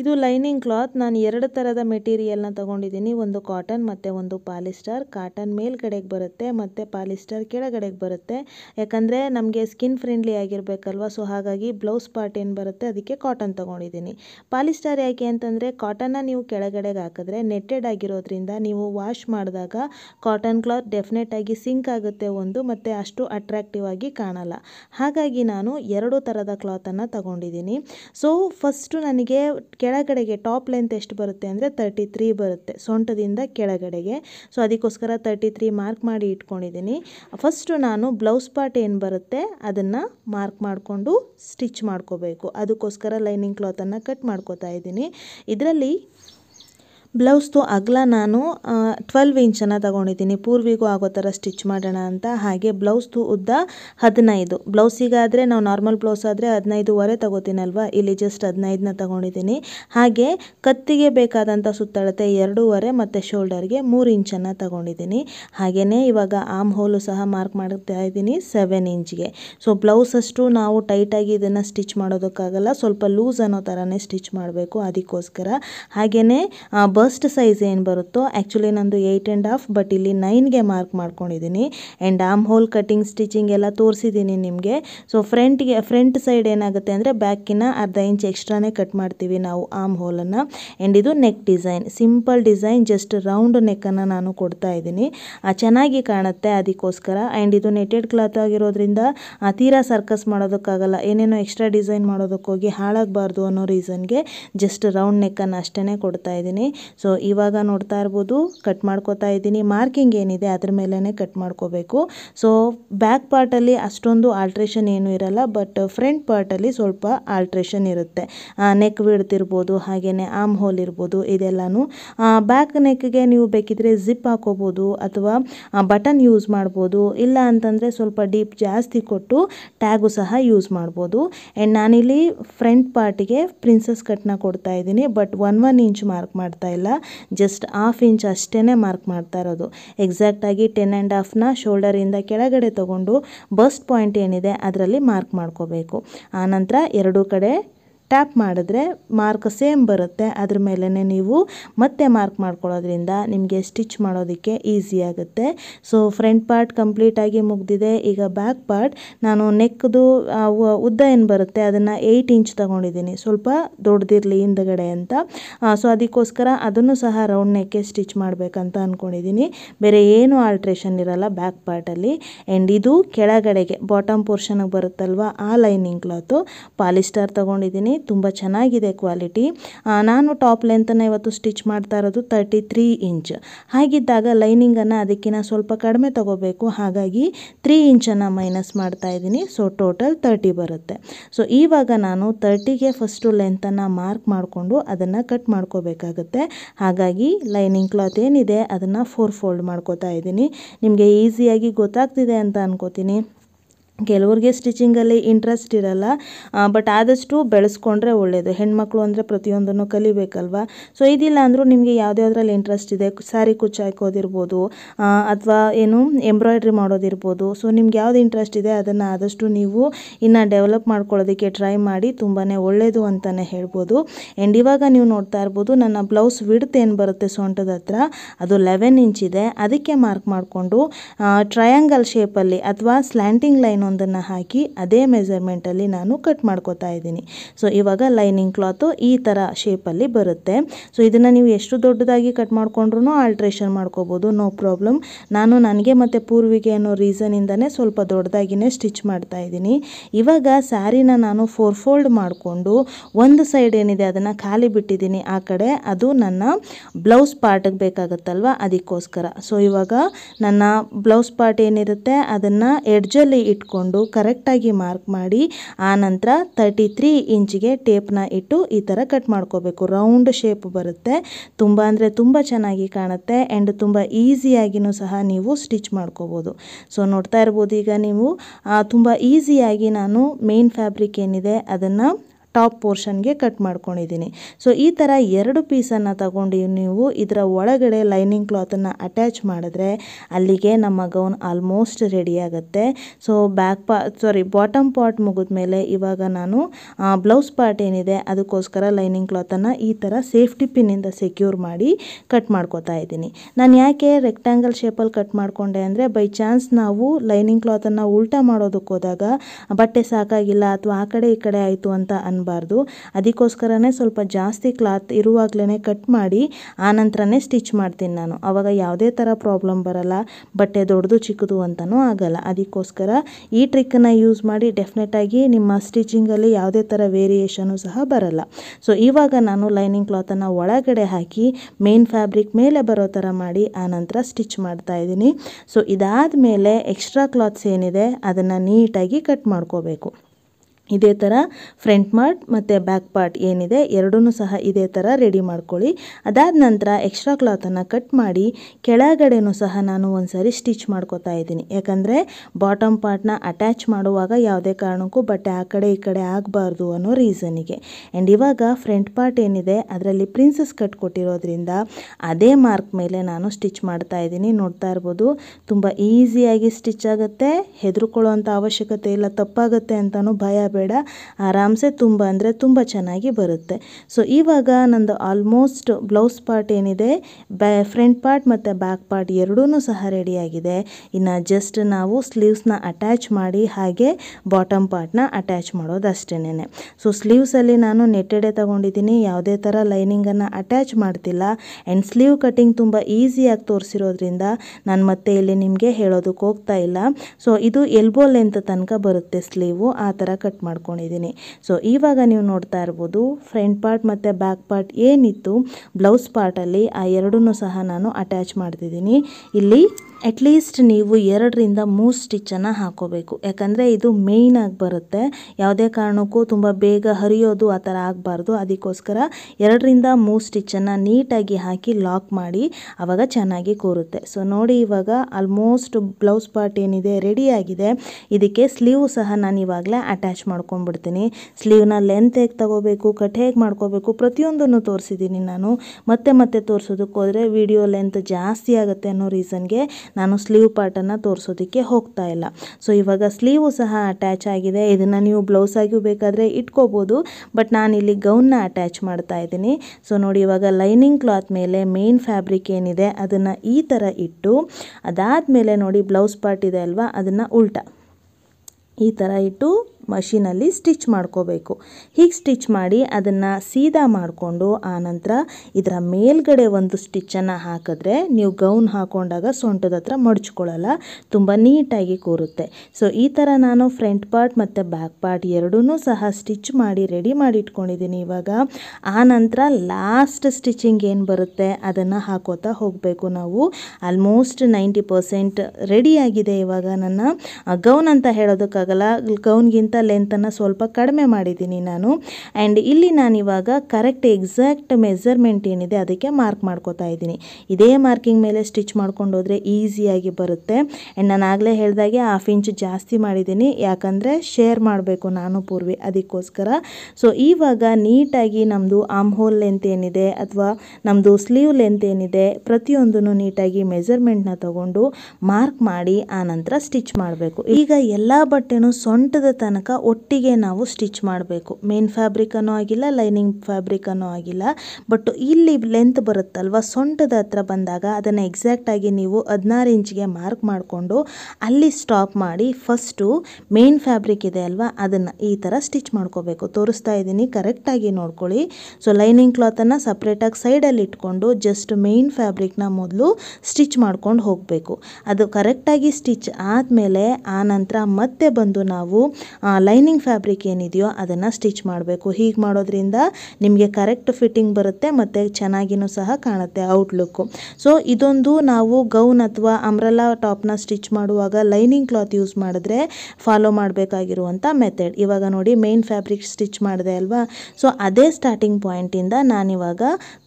ಇದು ಲೈನಿಂಗ್ ಕ್ಲಾತ್ ನಾನು ಎರಡು ಥರದ ಮೆಟೀರಿಯಲ್ನ ತಗೊಂಡಿದ್ದೀನಿ ಒಂದು ಕಾಟನ್ ಮತ್ತು ಒಂದು ಪಾಲಿಸ್ಟರ್ ಕಾಟನ್ ಮೇಲ್ಗಡೆಗೆ ಬರುತ್ತೆ ಮತ್ತು ಪಾಲಿಸ್ಟರ್ ಕೆಳಗಡೆಗೆ ಬರುತ್ತೆ ಯಾಕಂದರೆ ನಮಗೆ ಸ್ಕಿನ್ ಫ್ರೆಂಡ್ಲಿ ಆಗಿರಬೇಕಲ್ವ ಸೊ ಹಾಗಾಗಿ ಬ್ಲೌಸ್ ಪಾರ್ಟ್ ಏನು ಬರುತ್ತೆ ಅದಕ್ಕೆ ಕಾಟನ್ ತಗೊಂಡಿದ್ದೀನಿ ಪಾಲಿಸ್ಟರ್ ಯಾಕೆ ಅಂತಂದರೆ ಕಾಟನ್ನ ನೀವು ಕೆಳಗಡೆಗೆ ಹಾಕಿದ್ರೆ ನೆಟ್ಟೆಡ್ ಆಗಿರೋದ್ರಿಂದ ನೀವು ವಾಶ್ ಮಾಡಿದಾಗ ಕಾಟನ್ ಕ್ಲಾತ್ ಡೆಫಿನೆಟ್ ಆಗಿ ಸಿಂಕ್ ಆಗುತ್ತೆ ಒಂದು ಮತ್ತೆ ಅಷ್ಟು ಅಟ್ರಾಕ್ಟಿವ್ ಆಗಿ ಕಾಣಲ್ಲ ಹಾಗಾಗಿ ನಾನು ಎರಡು ಥರದ ಕ್ಲಾತನ್ನು ತಗೊಂಡಿದ್ದೀನಿ ಸೊ ಫಸ್ಟು ನನಗೆ ಕೆಳಗಡೆಗೆ ಟಾಪ್ ಲೆಂತ್ ಎಷ್ಟು ಬರುತ್ತೆ ಅಂದರೆ ತರ್ಟಿ ತ್ರೀ ಬರುತ್ತೆ ಸೊಂಟದಿಂದ ಕೆಳಗಡೆಗೆ ಸೊ ಅದಕ್ಕೋಸ್ಕರ ತರ್ಟಿ ತ್ರೀ ಮಾರ್ಕ್ ಮಾಡಿ ಇಟ್ಕೊಂಡಿದ್ದೀನಿ ಫಸ್ಟು ನಾನು ಬ್ಲೌಸ್ ಪಾರ್ಟ್ ಏನು ಬರುತ್ತೆ ಅದನ್ನು ಮಾರ್ಕ್ ಮಾಡಿಕೊಂಡು ಸ್ಟಿಚ್ ಮಾಡ್ಕೋಬೇಕು ಅದಕ್ಕೋಸ್ಕರ ಲೈನಿಂಗ್ ಕ್ಲಾತನ್ನು ಕಟ್ ಮಾಡ್ಕೋತಾ ಇದ್ದೀನಿ ಇದರಲ್ಲಿ ಬ್ಲೌಸ್ದು ಅಗಲ ನಾನು ಟ್ವೆಲ್ವ್ ಇಂಚನ್ನು ತಗೊಂಡಿದ್ದೀನಿ ಪೂರ್ವಿಗೂ ಆಗೋ ಥರ ಸ್ಟಿಚ್ ಮಾಡೋಣ ಅಂತ ಹಾಗೆ ಬ್ಲೌಸ್ದು ಉದ್ದ ಹದಿನೈದು ಬ್ಲೌಸಿಗಾದರೆ ನಾವು ನಾರ್ಮಲ್ ಬ್ಲೌಸ್ ಆದರೆ ಹದಿನೈದುವರೆ ತಗೋತೀನಲ್ವ ಇಲ್ಲಿ ಜಸ್ಟ್ ಹದಿನೈದನ್ನ ತಗೊಂಡಿದ್ದೀನಿ ಹಾಗೆ ಕತ್ತಿಗೆ ಬೇಕಾದಂಥ ಸುತ್ತಳತೆ ಎರಡೂವರೆ ಮತ್ತು ಶೋಲ್ಡರ್ಗೆ ಮೂರು ಇಂಚನ್ನು ತಗೊಂಡಿದ್ದೀನಿ ಹಾಗೆಯೇ ಇವಾಗ ಆಮ್ ಹೋಲು ಸಹ ಮಾರ್ಕ್ ಮಾಡ್ತಾ ಇದ್ದೀನಿ ಸೆವೆನ್ ಇಂಚ್ಗೆ ಸೊ ಬ್ಲೌಸ್ ಅಷ್ಟು ನಾವು ಟೈಟಾಗಿ ಇದನ್ನು ಸ್ಟಿಚ್ ಮಾಡೋದಕ್ಕಾಗಲ್ಲ ಸ್ವಲ್ಪ ಲೂಸ್ ಅನ್ನೋ ಥರನೇ ಸ್ಟಿಚ್ ಮಾಡಬೇಕು ಅದಕ್ಕೋಸ್ಕರ ಹಾಗೆಯೇ ಬಸ್ ಫಸ್ಟ್ ಸೈಜ್ ಏನು ಬರುತ್ತೋ ಆ್ಯಕ್ಚುಲಿ ನಂದು ಏಯ್ಟ್ ಆ್ಯಂಡ್ ಹಾಫ್ ಬಟ್ ಇಲ್ಲಿ ನೈನ್ಗೆ ಮಾರ್ಕ್ ಮಾಡ್ಕೊಂಡಿದ್ದೀನಿ and arm hole cutting stitching ಎಲ್ಲ ತೋರಿಸಿದ್ದೀನಿ ನಿಮಗೆ ಸೊ ಫ್ರಂಟ್ಗೆ ಫ್ರಂಟ್ ಸೈಡ್ ಏನಾಗುತ್ತೆ ಅಂದರೆ ಬ್ಯಾಕಿನ ಅರ್ಧ ಇಂಚ್ ಎಕ್ಸ್ಟ್ರಾನೇ ಕಟ್ ಮಾಡ್ತೀವಿ ನಾವು ಆಮ್ ಹೋಲನ್ನು ಆ್ಯಂಡ್ ಇದು neck design simple design just round ನೆಕ್ಕನ್ನು ನಾನು ಕೊಡ್ತಾ ಇದ್ದೀನಿ ಚೆನ್ನಾಗಿ ಕಾಣುತ್ತೆ ಅದಕ್ಕೋಸ್ಕರ ಆ್ಯಂಡ್ ಇದು ನೆಟೆಡ್ ಕ್ಲಾತ್ ಆಗಿರೋದ್ರಿಂದ ತೀರಾ ಸರ್ಕಸ್ ಮಾಡೋದಕ್ಕಾಗಲ್ಲ ಏನೇನೋ ಎಕ್ಸ್ಟ್ರಾ ಡಿಸೈನ್ ಮಾಡೋದಕ್ಕೋಗಿ ಹಾಳಾಗಬಾರ್ದು ಅನ್ನೋ ರೀಸನ್ಗೆ ಜಸ್ಟ್ ರೌಂಡ್ ನೆಕ್ಕನ್ನು ಅಷ್ಟೇ ಕೊಡ್ತಾ ಇದ್ದೀನಿ ಸೊ ಇವಾಗ ನೋಡ್ತಾ ಇರ್ಬೋದು ಕಟ್ ಮಾಡ್ಕೋತಾ ಇದ್ದೀನಿ ಮಾರ್ಕಿಂಗ್ ಏನಿದೆ ಅದ್ರ ಮೇಲೆ ಕಟ್ ಮಾಡ್ಕೋಬೇಕು ಸೊ ಬ್ಯಾಕ್ ಪಾರ್ಟಲ್ಲಿ ಅಷ್ಟೊಂದು ಆಲ್ಟ್ರೇಷನ್ ಏನು ಇರಲ್ಲ ಬಟ್ ಫ್ರಂಟ್ ಪಾರ್ಟಲ್ಲಿ ಸ್ವಲ್ಪ ಆಲ್ಟ್ರೇಷನ್ ಇರುತ್ತೆ ನೆಕ್ ಬಿಡ್ತಿರ್ಬೋದು ಹಾಗೆಯೇ ಆಮ್ ಹೋಲ್ ಇರ್ಬೋದು ಇದೆಲ್ಲನೂ ಬ್ಯಾಕ್ ನೆಕ್ಗೆ ನೀವು ಬೇಕಿದ್ರೆ ಜಿಪ್ ಹಾಕೋಬೋದು ಅಥವಾ ಬಟನ್ ಯೂಸ್ ಮಾಡ್ಬೋದು ಇಲ್ಲ ಅಂತಂದರೆ ಸ್ವಲ್ಪ ಡೀಪ್ ಜಾಸ್ತಿ ಕೊಟ್ಟು ಟ್ಯಾಗು ಸಹ ಯೂಸ್ ಮಾಡ್ಬೋದು ಆ್ಯಂಡ್ ನಾನಿಲ್ಲಿ ಫ್ರಂಟ್ ಪಾರ್ಟಿಗೆ ಪ್ರಿನ್ಸಸ್ ಕಟ್ನ ಕೊಡ್ತಾ ಇದ್ದೀನಿ but one one inch mark ಮಾಡ್ತಾ ಇಲ್ಲ ಜಸ್ಟ್ ಹಾಫ್ ಇಂಚ್ ಅಷ್ಟೇ ಮಾರ್ಕ್ ಮಾಡ್ತಾ ಇರೋದು ಎಕ್ಸಾಕ್ಟಾಗಿ ಟೆನ್ ಆ್ಯಂಡ್ ಹಾಫ್ನ ಶೋಲ್ಡರಿಂದ ಕೆಳಗಡೆ ತಗೊಂಡು ಬಸ್ಟ್ ಪಾಯಿಂಟ್ ಏನಿದೆ ಅದರಲ್ಲಿ ಮಾರ್ಕ್ ಮಾಡ್ಕೋಬೇಕು ಆನಂತರ ಎರಡೂ ಕಡೆ ಟ್ಯಾಪ್ ಮಾಡಿದ್ರೆ ಮಾರ್ಕ್ ಸೇಮ್ ಬರುತ್ತೆ ಅದ್ರ ಮೇಲೇ ನೀವು ಮತ್ತೆ ಮಾರ್ಕ್ ಮಾಡ್ಕೊಳ್ಳೋದ್ರಿಂದ ನಿಮಗೆ ಸ್ಟಿಚ್ ಮಾಡೋದಕ್ಕೆ ಈಸಿ ಆಗುತ್ತೆ ಸೊ ಫ್ರಂಟ್ ಪಾರ್ಟ್ ಕಂಪ್ಲೀಟಾಗಿ ಮುಗಿದಿದೆ ಈಗ ಬ್ಯಾಕ್ ಪಾರ್ಟ್ ನಾನು ನೆಕ್ದು ಉದ್ದ ಏನು ಬರುತ್ತೆ ಅದನ್ನು ಏಯ್ಟ್ ಇಂಚ್ ತೊಗೊಂಡಿದ್ದೀನಿ ಸ್ವಲ್ಪ ದೊಡ್ಡದಿರಲಿ ಹಿಂದಗಡೆ ಅಂತ ಸೊ ಅದಕ್ಕೋಸ್ಕರ ಅದನ್ನು ಸಹ ರೌಂಡ್ ನೆಕ್ಕೆ ಸ್ಟಿಚ್ ಮಾಡಬೇಕಂತ ಅಂದ್ಕೊಂಡಿದ್ದೀನಿ ಬೇರೆ ಏನು ಆಲ್ಟ್ರೇಷನ್ ಇರಲ್ಲ ಬ್ಯಾಕ್ ಪಾರ್ಟಲ್ಲಿ ಆ್ಯಂಡ್ ಇದು ಕೆಳಗಡೆಗೆ ಬಾಟಮ್ ಪೋರ್ಷನ್ಗೆ ಬರುತ್ತಲ್ವ ಆ ಲೈನಿಂಗ್ ಕ್ಲಾತು ಪಾಲಿಸ್ಟರ್ ತೊಗೊಂಡಿದ್ದೀನಿ ತುಂಬ ಚೆನ್ನಾಗಿದೆ ಕ್ವಾಲಿಟಿ ನಾನು ಟಾಪ್ ಲೆಂತನ್ನು ಇವತ್ತು ಸ್ಟಿಚ್ ಮಾಡ್ತಾ ಇರೋದು ತರ್ಟಿ ತ್ರೀ ಇಂಚ್ ಹಾಗಿದ್ದಾಗ ಲೈನಿಂಗನ್ನು ಅದಕ್ಕಿಂತ ಸ್ವಲ್ಪ ಕಡಿಮೆ ತಗೋಬೇಕು ಹಾಗಾಗಿ ತ್ರೀ ಇಂಚನ್ನು ಮೈನಸ್ ಮಾಡ್ತಾ ಇದ್ದೀನಿ ಸೊ ಟೋಟಲ್ ತರ್ಟಿ ಬರುತ್ತೆ ಸೊ ಇವಾಗ ನಾನು ತರ್ಟಿಗೆ ಫಸ್ಟು ಲೆಂತನ್ನು ಮಾರ್ಕ್ ಮಾಡಿಕೊಂಡು ಅದನ್ನು ಕಟ್ ಮಾಡ್ಕೋಬೇಕಾಗುತ್ತೆ ಹಾಗಾಗಿ ಲೈನಿಂಗ್ ಕ್ಲಾತ್ ಏನಿದೆ ಅದನ್ನು ಫೋರ್ ಫೋಲ್ಡ್ ಮಾಡ್ಕೋತಾ ಇದ್ದೀನಿ ನಿಮಗೆ ಈಸಿಯಾಗಿ ಗೊತ್ತಾಗ್ತಿದೆ ಅಂತ ಅನ್ಕೋತೀನಿ ಕೆಲವ್ರಿಗೆ ಸ್ಟಿಚಿಂಗಲ್ಲಿ ಇಂಟ್ರೆಸ್ಟ್ ಇರಲ್ಲ ಬಟ್ ಆದಷ್ಟು ಬೆಳೆಸ್ಕೊಂಡ್ರೆ ಒಳ್ಳೆಯದು ಹೆಣ್ಮಕ್ಳು ಅಂದರೆ ಪ್ರತಿಯೊಂದನ್ನು ಕಲಿಬೇಕಲ್ವ ಸೊ ಇದಿಲ್ಲ ಅಂದರೂ ನಿಮಗೆ ಯಾವುದ್ಯಾವ್ದ್ರಲ್ಲಿ ಇಂಟ್ರೆಸ್ಟ್ ಇದೆ ಸ್ಯಾರಿ ಕುಚ್ಚು ಹಾಕೋದಿರ್ಬೋದು ಅಥವಾ ಏನು ಎಂಬ್ರಾಯ್ಡ್ರಿ ಮಾಡೋದಿರ್ಬೋದು ಸೊ ನಿಮ್ಗೆ ಯಾವ್ದು ಇಂಟ್ರೆಸ್ಟ್ ಇದೆ ಅದನ್ನು ಆದಷ್ಟು ನೀವು ಇನ್ನು ಡೆವಲಪ್ ಮಾಡ್ಕೊಳ್ಳೋದಕ್ಕೆ ಟ್ರೈ ಮಾಡಿ ತುಂಬಾ ಒಳ್ಳೇದು ಅಂತಲೇ ಹೇಳ್ಬೋದು ಆ್ಯಂಡ್ ಇವಾಗ ನೀವು ನೋಡ್ತಾ ಇರ್ಬೋದು ನನ್ನ ಬ್ಲೌಸ್ ವಿಡ್ತ್ ಏನು ಬರುತ್ತೆ ಸೊಂಟದ ಹತ್ರ ಅದು ಲೆವೆನ್ ಇಂಚ್ ಇದೆ ಅದಕ್ಕೆ ಮಾರ್ಕ್ ಮಾಡಿಕೊಂಡು ಟ್ರಯಾಂಗಲ್ ಶೇಪಲ್ಲಿ ಅಥವಾ ಸ್ಲ್ಯಾಂಟಿಂಗ್ ಲೈನ್ ಒಂದನ್ನು ಹಾಕಿ ಅದೇ ಮೆಜರ್ಮೆಂಟಲ್ಲಿ ನಾನು ಕಟ್ ಮಾಡ್ಕೋತಾ ಇದ್ದೀನಿ ಸೊ ಇವಾಗ ಲೈನಿಂಗ್ ಕ್ಲಾತು ಈ ಥರ ಶೇಪಲ್ಲಿ ಬರುತ್ತೆ ಸೊ ಇದನ್ನು ನೀವು ಎಷ್ಟು ದೊಡ್ಡದಾಗಿ ಕಟ್ ಮಾಡಿಕೊಂಡ್ರೂ ಆಲ್ಟ್ರೇಷನ್ ಮಾಡ್ಕೋಬೋದು ನೋ ಪ್ರಾಬ್ಲಮ್ ನಾನು ನನಗೆ ಮತ್ತು ಪೂರ್ವಿಗೆ ಅನ್ನೋ ರೀಸನಿಂದನೇ ಸ್ವಲ್ಪ ದೊಡ್ಡದಾಗಿನೇ ಸ್ಟಿಚ್ ಮಾಡ್ತಾ ಇದ್ದೀನಿ ಇವಾಗ ಸ್ಯಾರಿನ ನಾನು ಫೋರ್ ಫೋಲ್ಡ್ ಮಾಡಿಕೊಂಡು ಒಂದು ಸೈಡ್ ಏನಿದೆ ಅದನ್ನು ಖಾಲಿ ಬಿಟ್ಟಿದ್ದೀನಿ ಆ ಕಡೆ ಅದು ನನ್ನ ಬ್ಲೌಸ್ ಪಾರ್ಟಿಗೆ ಬೇಕಾಗುತ್ತಲ್ವ ಅದಕ್ಕೋಸ್ಕರ ಸೊ ಇವಾಗ ನನ್ನ ಬ್ಲೌಸ್ ಪಾರ್ಟ್ ಏನಿರುತ್ತೆ ಅದನ್ನು ಎಡ್ಜಲ್ಲಿ ಇಟ್ಕೊಂಡು ಕೊಂಡು ಕರೆಕ್ಟಾಗಿ ಮಾರ್ಕ್ ಮಾಡಿ ಆನಂತರ ತರ್ಟಿ ತ್ರೀ ಇಂಚಿಗೆ ಟೇಪ್ನ ಇಟ್ಟು ಈ ಥರ ಕಟ್ ಮಾಡ್ಕೋಬೇಕು ರೌಂಡ್ ಶೇಪ್ ಬರುತ್ತೆ ತುಂಬ ಅಂದರೆ ತುಂಬ ಚೆನ್ನಾಗಿ ಕಾಣುತ್ತೆ ಆ್ಯಂಡ್ ತುಂಬ ಈಸಿಯಾಗಿಯೂ ಸಹ ನೀವು ಸ್ಟಿಚ್ ಮಾಡ್ಕೋಬೋದು ಸೊ ನೋಡ್ತಾ ಇರ್ಬೋದು ಈಗ ನೀವು ತುಂಬ ಈಸಿಯಾಗಿ ನಾನು ಮೇನ್ ಫ್ಯಾಬ್ರಿಕ್ ಏನಿದೆ ಅದನ್ನು ಟಾಪ್ ಪೋರ್ಷನ್ಗೆ ಕಟ್ ಮಾಡ್ಕೊಂಡಿದ್ದೀನಿ ಸೊ ಈ ಥರ ಎರಡು ಪೀಸನ್ನು ತಗೊಂಡು ನೀವು ಇದರ ಒಳಗಡೆ ಲೈನಿಂಗ್ ಕ್ಲಾತನ್ನು ಅಟ್ಯಾಚ್ ಮಾಡಿದ್ರೆ ಅಲ್ಲಿಗೆ ನಮ್ಮ ಗೌನ್ ಆಲ್ಮೋಸ್ಟ್ ರೆಡಿ ಆಗುತ್ತೆ ಸೊ ಬ್ಯಾಕ್ ಪಾ ಸಾರಿ ಬಾಟಮ್ ಪಾರ್ಟ್ ಮುಗಿದ್ಮೇಲೆ ಇವಾಗ ನಾನು ಬ್ಲೌಸ್ ಪಾರ್ಟ್ ಏನಿದೆ ಅದಕ್ಕೋಸ್ಕರ ಲೈನಿಂಗ್ ಕ್ಲಾತನ್ನು ಈ ಥರ ಸೇಫ್ಟಿ ಪಿನ್ನಿಂದ ಸೆಕ್ಯೂರ್ ಮಾಡಿ ಕಟ್ ಮಾಡ್ಕೋತಾ ಇದ್ದೀನಿ ನಾನು ಯಾಕೆ ರೆಕ್ಟ್ಯಾಂಗಲ್ ಶೇಪಲ್ಲಿ ಕಟ್ ಮಾಡಿಕೊಂಡೆ ಅಂದರೆ ಬೈ ಚಾನ್ಸ್ ನಾವು ಲೈನಿಂಗ್ ಕ್ಲಾತನ್ನು ಉಲ್ಟಾ ಮಾಡೋದಕ್ಕೆ ಹೋದಾಗ ಬಟ್ಟೆ ಸಾಕಾಗಿಲ್ಲ ಅಥವಾ ಆ ಕಡೆ ಈ ಕಡೆ ಆಯಿತು ಅಂತ ಅನ್ಬ ಮಾಡ್ಕೋಬಾರ್ದು ಅದಕ್ಕೋಸ್ಕರನೇ ಸ್ವಲ್ಪ ಜಾಸ್ತಿ ಕ್ಲಾತ್ ಇರುವಾಗಲೇ ಕಟ್ ಮಾಡಿ ಆನಂತರನೇ ಸ್ಟಿಚ್ ಮಾಡ್ತೀನಿ ನಾನು ಅವಾಗ ಯಾವುದೇ ಥರ ಪ್ರಾಬ್ಲಮ್ ಬರಲ್ಲ ಬಟ್ಟೆ ದೊಡ್ಡದು ಚಿಕ್ಕದು ಅಂತಲೂ ಆಗಲ್ಲ ಅದಕ್ಕೋಸ್ಕರ ಈ ಟ್ರಿಕ್ಕನ್ನು ಯೂಸ್ ಮಾಡಿ ಡೆಫಿನೆಟಾಗಿ ನಿಮ್ಮ ಸ್ಟಿಚಿಂಗಲ್ಲಿ ಯಾವುದೇ ಥರ ವೇರಿಯೇಷನು ಸಹ ಬರಲ್ಲ ಸೊ ಇವಾಗ ನಾನು ಲೈನಿಂಗ್ ಕ್ಲಾತನ್ನು ಒಳಗಡೆ ಹಾಕಿ ಮೇನ್ ಫ್ಯಾಬ್ರಿಕ್ ಮೇಲೆ ಬರೋ ಥರ ಮಾಡಿ ಆನಂತರ ಸ್ಟಿಚ್ ಮಾಡ್ತಾ ಇದ್ದೀನಿ ಸೊ ಇದಾದ ಮೇಲೆ ಎಕ್ಸ್ಟ್ರಾ ಕ್ಲಾತ್ಸ್ ಏನಿದೆ ಅದನ್ನು ನೀಟಾಗಿ ಕಟ್ ಮಾಡ್ಕೋಬೇಕು ಇದೇ ಥರ ಫ್ರಂಟ್ ಪಾರ್ಟ್ ಮತ್ತು ಬ್ಯಾಕ್ ಪಾರ್ಟ್ ಏನಿದೆ ಎರಡೂ ಸಹ ಇದೇ ಥರ ರೆಡಿ ಮಾಡ್ಕೊಳ್ಳಿ ಅದಾದ ನಂತರ ಎಕ್ಸ್ಟ್ರಾ ಕ್ಲಾತನ್ನು ಕಟ್ ಮಾಡಿ ಕೆಳಗಡೆನೂ ಸಹ ನಾನು ಒಂದು ಸಾರಿ ಸ್ಟಿಚ್ ಮಾಡ್ಕೋತಾ ಇದ್ದೀನಿ ಯಾಕಂದರೆ ಬಾಟಮ್ ಪಾರ್ಟ್ನ ಅಟ್ಯಾಚ್ ಮಾಡುವಾಗ ಯಾವುದೇ ಕಾರಣಕ್ಕೂ ಬಟ್ಟೆ ಆ ಕಡೆ ಈ ಕಡೆ ಆಗಬಾರ್ದು ಅನ್ನೋ ರೀಸನಿಗೆ ಆ್ಯಂಡ್ ಇವಾಗ ಫ್ರಂಟ್ ಪಾರ್ಟ್ ಏನಿದೆ ಅದರಲ್ಲಿ ಪ್ರಿನ್ಸಸ್ ಕಟ್ ಕೊಟ್ಟಿರೋದ್ರಿಂದ ಅದೇ ಮಾರ್ಕ್ ಮೇಲೆ ನಾನು ಸ್ಟಿಚ್ ಮಾಡ್ತಾ ಇದ್ದೀನಿ ನೋಡ್ತಾ ಇರ್ಬೋದು ತುಂಬ ಈಸಿಯಾಗಿ ಸ್ಟಿಚ್ ಆಗುತ್ತೆ ಹೆದರ್ಕೊಳ್ಳೋ ಅಂಥ ಅವಶ್ಯಕತೆ ಇಲ್ಲ ತಪ್ಪಾಗುತ್ತೆ ಅಂತಲೂ ಭಯ ಬೇಡ ಆರಾಮ್ಸೆ ತುಂಬ ಅಂದರೆ ತುಂಬ ಚೆನ್ನಾಗಿ ಬರುತ್ತೆ ಸೊ ಇವಾಗ ನಂದು ಆಲ್ಮೋಸ್ಟ್ ಬ್ಲೌಸ್ ಪಾರ್ಟ್ ಏನಿದೆ ಬ್ಯಾ ಫ್ರಂಟ್ ಪಾರ್ಟ್ ಮತ್ತು ಬ್ಯಾಕ್ ಪಾರ್ಟ್ ಎರಡೂ ಸಹ ರೆಡಿಯಾಗಿದೆ ಇನ್ನು ಜಸ್ಟ್ ನಾವು ಸ್ಲೀವ್ಸ್ನ ಅಟ್ಯಾಚ್ ಮಾಡಿ ಹಾಗೆ ಬಾಟಮ್ ಪಾರ್ಟ್ನ ಅಟ್ಯಾಚ್ ಮಾಡೋದು ಅಷ್ಟೇನೆ ಸೊ ಸ್ಲೀವ್ಸಲ್ಲಿ ನಾನು ನೆಟ್ಟೆಡೆ ತೊಗೊಂಡಿದ್ದೀನಿ ಯಾವುದೇ ಥರ ಲೈನಿಂಗನ್ನು ಅಟ್ಯಾಚ್ ಮಾಡ್ತಿಲ್ಲ ಆ್ಯಂಡ್ ಸ್ಲೀವ್ ಕಟಿಂಗ್ ತುಂಬ ಈಸಿಯಾಗಿ ತೋರಿಸಿರೋದ್ರಿಂದ ನಾನು ಮತ್ತೆ ಇಲ್ಲಿ ನಿಮಗೆ ಹೇಳೋದಕ್ಕೆ ಹೋಗ್ತಾ ಇಲ್ಲ ಸೊ ಇದು ಎಲ್ಬೋ ಲೆಂತ್ ತನಕ ಬರುತ್ತೆ ಸ್ಲೀವು ಆ ಥರ ಕಟ್ ಮಾಡ್ಕೊಂಡಿದ್ದೀನಿ ಸೊ ಇವಾಗ ನೀವು ನೋಡ್ತಾ ಇರ್ಬೋದು ಫ್ರಂಟ್ ಪಾರ್ಟ್ ಮತ್ತು ಬ್ಯಾಕ್ ಪಾರ್ಟ್ ಏನಿತ್ತು ಬ್ಲೌಸ್ ಪಾರ್ಟಲ್ಲಿ ಆ ಎರಡನ್ನು ಸಹ ನಾನು ಅಟ್ಯಾಚ್ ಮಾಡ್ತಿದ್ದೀನಿ ಇಲ್ಲಿ ಅಟ್ಲೀಸ್ಟ್ ನೀವು ಎರಡರಿಂದ ಮೂರು ಸ್ಟಿಚ್ಚನ್ನು ಹಾಕೋಬೇಕು ಯಾಕಂದರೆ ಇದು ಮೇಯ್ನ್ ಆಗಿ ಬರುತ್ತೆ ಯಾವುದೇ ಕಾರಣಕ್ಕೂ ತುಂಬ ಬೇಗ ಹರಿಯೋದು ಆ ಥರ ಆಗಬಾರ್ದು ಅದಕ್ಕೋಸ್ಕರ ಎರಡರಿಂದ ಮೂರು ಸ್ಟಿಚ್ಚನ್ನು ನೀಟಾಗಿ ಹಾಕಿ ಲಾಕ್ ಮಾಡಿ ಆವಾಗ ಚೆನ್ನಾಗಿ ಕೂರುತ್ತೆ ಸೊ ನೋಡಿ ಇವಾಗ ಆಲ್ಮೋಸ್ಟ್ ಬ್ಲೌಸ್ ಪಾರ್ಟ್ ಏನಿದೆ ರೆಡಿಯಾಗಿದೆ ಇದಕ್ಕೆ ಸ್ಲೀವ್ ಸಹ ನಾನು ಇವಾಗಲೇ ಅಟ್ಯಾಚ್ ಮಾಡ್ಕೊಂಡ್ಬಿಡ್ತೀನಿ ಸ್ಲೀವ್ನ ಲೆಂತ್ ಹೇಗೆ ತಗೋಬೇಕು ಕಟ್ ಹೇಗೆ ಮಾಡ್ಕೋಬೇಕು ಪ್ರತಿಯೊಂದನ್ನು ತೋರಿಸಿದ್ದೀನಿ ನಾನು ಮತ್ತೆ ಮತ್ತೆ ತೋರಿಸೋದಕ್ಕೋದ್ರೆ ವಿಡಿಯೋ ಲೆಂತ್ ಜಾಸ್ತಿ ಆಗುತ್ತೆ ಅನ್ನೋ ರೀಸನ್ಗೆ ನಾನು ಸ್ಲೀವ್ ಪಾರ್ಟನ್ನು ತೋರಿಸೋದಕ್ಕೆ ಹೋಗ್ತಾ ಇಲ್ಲ ಸೊ ಇವಾಗ ಸ್ಲೀವು ಸಹ ಅಟ್ಯಾಚ್ ಆಗಿದೆ ಇದನ್ನು ನೀವು ಬ್ಲೌಸ್ ಆಗಿ ಬೇಕಾದರೆ ಇಟ್ಕೋಬೋದು ಬಟ್ ನಾನಿಲ್ಲಿ ಗೌನ್ನ ಅಟ್ಯಾಚ್ ಮಾಡ್ತಾ ಇದ್ದೀನಿ ಸೊ ನೋಡಿ ಇವಾಗ ಲೈನಿಂಗ್ ಕ್ಲಾತ್ ಮೇಲೆ ಮೇನ್ ಫ್ಯಾಬ್ರಿಕ್ ಏನಿದೆ ಅದನ್ನು ಈ ಥರ ಇಟ್ಟು ಅದಾದ ಮೇಲೆ ನೋಡಿ ಬ್ಲೌಸ್ ಪಾರ್ಟ್ ಇದೆ ಅಲ್ವಾ ಅದನ್ನು ಉಲ್ಟಾ ಈ ಥರ ಇಟ್ಟು ಮಷೀನಲ್ಲಿ ಸ್ಟಿಚ್ ಮಾಡ್ಕೋಬೇಕು ಹೀಗೆ ಸ್ಟಿಚ್ ಮಾಡಿ ಅದನ್ನು ಸೀದಾ ಮಾಡಿಕೊಂಡು ಆನಂತರ ಇದರ ಮೇಲ್ಗಡೆ ಒಂದು ಸ್ಟಿಚ್ಚನ್ನು ಹಾಕಿದ್ರೆ ನೀವು ಗೌನ್ ಹಾಕೊಂಡಾಗ ಸೊಂಟದ ಹತ್ರ ಮಡಚ್ಕೊಳ್ಳಲ್ಲ ತುಂಬ ನೀಟಾಗಿ ಕೂರುತ್ತೆ ಸೊ ಈ ಥರ ನಾನು ಫ್ರಂಟ್ ಪಾರ್ಟ್ ಮತ್ತು ಬ್ಯಾಕ್ ಪಾರ್ಟ್ ಎರಡೂ ಸಹ ಸ್ಟಿಚ್ ಮಾಡಿ ರೆಡಿ ಮಾಡಿ ಇಟ್ಕೊಂಡಿದ್ದೀನಿ ಇವಾಗ ಆನಂತರ ಲಾಸ್ಟ್ ಸ್ಟಿಚಿಂಗ್ ಏನು ಬರುತ್ತೆ ಅದನ್ನು ಹಾಕೋತಾ ಹೋಗಬೇಕು ನಾವು ಆಲ್ಮೋಸ್ಟ್ ನೈಂಟಿ ಪರ್ಸೆಂಟ್ ರೆಡಿ ಆಗಿದೆ ಇವಾಗ ನನ್ನ ಗೌನ್ ಅಂತ ಹೇಳೋದಕ್ಕಾಗಲ್ಲ ಗೌನ್ಗಿಂತ ಲೆಂತನ್ನು ಸ್ವಲ್ಪ ಕಡಿಮೆ ಮಾಡಿದ್ದೀನಿ ನಾನು ಆ್ಯಂಡ್ ಇಲ್ಲಿ ನಾನಿವಾಗ ಕರೆಕ್ಟ್ ಎಕ್ಸಾಕ್ಟ್ ಮೆಸರ್ಮೆಂಟ್ ಏನಿದೆ ಅದಕ್ಕೆ ಮಾರ್ಕ್ ಮಾಡ್ಕೋತಾ ಇದ್ದೀನಿ ಇದೇ ಮಾರ್ಕಿಂಗ್ ಮೇಲೆ ಸ್ಟಿಚ್ ಮಾಡ್ಕೊಂಡು ಹೋದರೆ ಈಸಿಯಾಗಿ ಬರುತ್ತೆ ಆ್ಯಂಡ್ ನಾನು ಆಗಲೇ ಹೇಳಿದಾಗೆ ಹಾಫ್ ಇಂಚ್ ಜಾಸ್ತಿ ಮಾಡಿದ್ದೀನಿ ಯಾಕಂದರೆ ಶೇರ್ ಮಾಡಬೇಕು ನಾನು ಪೂರ್ವಿ ಅದಕ್ಕೋಸ್ಕರ ಸೊ ಇವಾಗ ನೀಟಾಗಿ ನಮ್ಮದು ಆಮ್ ಹೋಲ್ ಲೆಂತ್ ಏನಿದೆ ಅಥವಾ ನಮ್ಮದು ಸ್ಲೀವ್ ಲೆಂತ್ ಏನಿದೆ ಪ್ರತಿಯೊಂದನ್ನು ನೀಟಾಗಿ ಮೆಜರ್ಮೆಂಟ್ನ ತಗೊಂಡು ಮಾರ್ಕ್ ಮಾಡಿ ಆ ಸ್ಟಿಚ್ ಮಾಡಬೇಕು ಈಗ ಎಲ್ಲ ಬಟ್ಟೆನೂ ಸೊಂಟದ ತನಕ ತನಕ ಒಟ್ಟಿಗೆ ನಾವು ಸ್ಟಿಚ್ ಮಾಡಬೇಕು ಮೇನ್ ಫ್ಯಾಬ್ರಿಕನೂ ಆಗಿಲ್ಲ ಲೈನಿಂಗ್ ಫ್ಯಾಬ್ರಿಕನೂ ಆಗಿಲ್ಲ ಬಟ್ ಇಲ್ಲಿ ಲೆಂತ್ ಬರುತ್ತಲ್ವ ಸೊಂಟದ ಹತ್ರ ಬಂದಾಗ ಅದನ್ನು ಎಕ್ಸಾಕ್ಟಾಗಿ ನೀವು ಹದಿನಾರು ಇಂಚಿಗೆ ಮಾರ್ಕ್ ಮಾಡಿಕೊಂಡು ಅಲ್ಲಿ ಸ್ಟಾಪ್ ಮಾಡಿ ಫಸ್ಟು ಮೇನ್ ಫ್ಯಾಬ್ರಿಕ್ ಇದೆ ಅಲ್ವಾ ಅದನ್ನು ಈ ಥರ ಸ್ಟಿಚ್ ಮಾಡ್ಕೋಬೇಕು ತೋರಿಸ್ತಾ ಇದ್ದೀನಿ ಕರೆಕ್ಟಾಗಿ ನೋಡ್ಕೊಳ್ಳಿ ಸೊ ಲೈನಿಂಗ್ ಕ್ಲಾತನ್ನು ಸಪ್ರೇಟಾಗಿ ಸೈಡಲ್ಲಿ ಇಟ್ಕೊಂಡು ಜಸ್ಟ್ ಮೇನ್ ಫ್ಯಾಬ್ರಿಕ್ನ ಮೊದಲು ಸ್ಟಿಚ್ ಮಾಡ್ಕೊಂಡು ಹೋಗಬೇಕು ಅದು ಕರೆಕ್ಟಾಗಿ ಸ್ಟಿಚ್ ಆದಮೇಲೆ ಆ ನಂತರ ಮತ್ತೆ ಬಂದು ನಾವು ಲೈನಿಂಗ್ ಫ್ಯಾಬ್ರಿಕ್ ಏನಿದೆಯೋ ಅದನ್ನು ಸ್ಟಿಚ್ ಮಾಡಬೇಕು ಹೀಗೆ ಮಾಡೋದ್ರಿಂದ ನಿಮಗೆ ಕರೆಕ್ಟ್ ಫಿಟ್ಟಿಂಗ್ ಬರುತ್ತೆ ಮತ್ತು ಚೆನ್ನಾಗಿನೂ ಸಹ ಕಾಣುತ್ತೆ ಔಟ್ಲುಕ್ಕು ಸೊ ಇದೊಂದು ನಾವು ಗೌನ್ ಅಥವಾ ಟಾಪ್ ಟಾಪ್ನ ಸ್ಟಿಚ್ ಮಾಡುವಾಗ ಲೈನಿಂಗ್ ಕ್ಲಾತ್ ಯೂಸ್ ಮಾಡಿದ್ರೆ ಫಾಲೋ ಮಾಡಬೇಕಾಗಿರುವಂಥ ಮೆಥಡ್ ಇವಾಗ ನೋಡಿ ಮೇನ್ ಫ್ಯಾಬ್ರಿಕ್ ಸ್ಟಿಚ್ ಮಾಡಿದೆ ಅಲ್ವಾ ಸೊ ಅದೇ ಸ್ಟಾರ್ಟಿಂಗ್ ಪಾಯಿಂಟಿಂದ ನಾನಿವಾಗ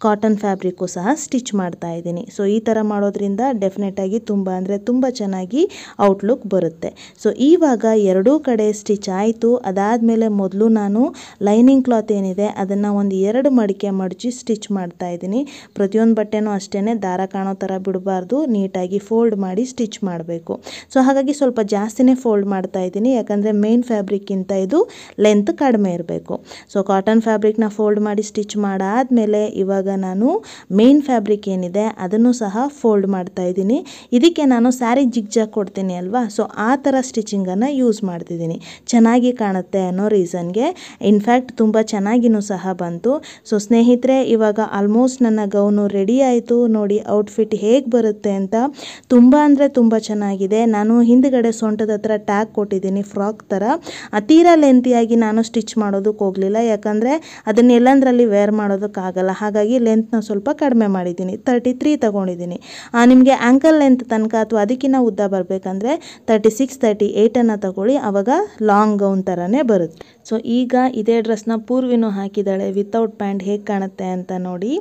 ಕಾಟನ್ ಫ್ಯಾಬ್ರಿಕ್ಕು ಸಹ ಸ್ಟಿಚ್ ಮಾಡ್ತಾ ಇದ್ದೀನಿ ಸೊ ಈ ಥರ ಮಾಡೋದ್ರಿಂದ ಡೆಫಿನೆಟ್ಟಾಗಿ ತುಂಬ ಅಂದರೆ ತುಂಬ ಚೆನ್ನಾಗಿ ಔಟ್ಲುಕ್ ಬರುತ್ತೆ ಸೊ ಇವಾಗ ಎರಡೂ ಕಡೆ ಸ್ಟಿಚ್ ಆಯಿತು ಮೇಲೆ ಮೊದಲು ನಾನು ಲೈನಿಂಗ್ ಕ್ಲಾತ್ ಏನಿದೆ ಅದನ್ನು ಒಂದು ಎರಡು ಮಡಿಕೆ ಮಡಚಿ ಸ್ಟಿಚ್ ಮಾಡ್ತಾ ಇದ್ದೀನಿ ಪ್ರತಿಯೊಂದು ಬಟ್ಟೆನೂ ಅಷ್ಟೇ ದಾರ ಕಾಣೋ ಥರ ಬಿಡಬಾರ್ದು ನೀಟಾಗಿ ಫೋಲ್ಡ್ ಮಾಡಿ ಸ್ಟಿಚ್ ಮಾಡಬೇಕು ಸೊ ಹಾಗಾಗಿ ಸ್ವಲ್ಪ ಜಾಸ್ತಿನೇ ಫೋಲ್ಡ್ ಮಾಡ್ತಾ ಇದ್ದೀನಿ ಯಾಕಂದರೆ ಮೇನ್ ಫ್ಯಾಬ್ರಿಕ್ಕಿಂತ ಇದು ಲೆಂತ್ ಕಡಿಮೆ ಇರಬೇಕು ಸೊ ಕಾಟನ್ ಫ್ಯಾಬ್ರಿಕ್ನ ಫೋಲ್ಡ್ ಮಾಡಿ ಸ್ಟಿಚ್ ಮಾಡಾದಮೇಲೆ ಇವಾಗ ನಾನು ಮೇನ್ ಫ್ಯಾಬ್ರಿಕ್ ಏನಿದೆ ಅದನ್ನು ಸಹ ಫೋಲ್ಡ್ ಮಾಡ್ತಾ ಇದ್ದೀನಿ ಇದಕ್ಕೆ ನಾನು ಸ್ಯಾರಿ ಜಿಗ್ಜಾಗ್ ಕೊಡ್ತೀನಿ ಅಲ್ವಾ ಸೊ ಆ ಥರ ಸ್ಟಿಚಿಂಗನ್ನು ಯೂಸ್ ಮಾಡ್ತಿದ್ದೀನಿ ಚೆನ್ನಾಗಿ ಚೆನ್ನಾಗಿ ಕಾಣುತ್ತೆ ಅನ್ನೋ ರೀಸನ್ಗೆ ಇನ್ಫ್ಯಾಕ್ಟ್ ತುಂಬ ಚೆನ್ನಾಗಿನೂ ಸಹ ಬಂತು ಸೊ ಸ್ನೇಹಿತರೆ ಇವಾಗ ಆಲ್ಮೋಸ್ಟ್ ನನ್ನ ಗೌನು ರೆಡಿ ಆಯಿತು ನೋಡಿ ಔಟ್ಫಿಟ್ ಹೇಗೆ ಬರುತ್ತೆ ಅಂತ ತುಂಬ ಅಂದರೆ ತುಂಬ ಚೆನ್ನಾಗಿದೆ ನಾನು ಹಿಂದ್ಗಡೆ ಸೊಂಟದ ಹತ್ರ ಟ್ಯಾಗ್ ಕೊಟ್ಟಿದ್ದೀನಿ ಫ್ರಾಕ್ ಥರ ತೀರ ಲೆಂತಿಯಾಗಿ ನಾನು ಸ್ಟಿಚ್ ಮಾಡೋದಕ್ಕೆ ಹೋಗಲಿಲ್ಲ ಯಾಕಂದರೆ ಎಲ್ಲಂದ್ರಲ್ಲಿ ವೇರ್ ಮಾಡೋದಕ್ಕಾಗಲ್ಲ ಹಾಗಾಗಿ ಲೆಂತ್ನ ಸ್ವಲ್ಪ ಕಡಿಮೆ ಮಾಡಿದ್ದೀನಿ ತರ್ಟಿ ತ್ರೀ ತೊಗೊಂಡಿದ್ದೀನಿ ನಿಮಗೆ ಆ್ಯಂಕಲ್ ಲೆಂತ್ ತನಕ ಅಥವಾ ಅದಕ್ಕಿಂತ ಉದ್ದ ಬರಬೇಕಂದ್ರೆ ತರ್ಟಿ ಸಿಕ್ಸ್ ತರ್ಟಿ ಏಯ್ಟನ್ನು ತಗೊಳ್ಳಿ ಆವಾಗ ಲಾಂಗ್ ಲಾಂಗ್ ಗೌನ್ ಥರನೇ ಬರುತ್ತೆ ಸೊ ಈಗ ಇದೇ ಡ್ರೆಸ್ನ ಪೂರ್ವಿನೂ ಹಾಕಿದಾಳೆ ವಿತೌಟ್ ಪ್ಯಾಂಟ್ ಹೇಗೆ ಕಾಣುತ್ತೆ ಅಂತ ನೋಡಿ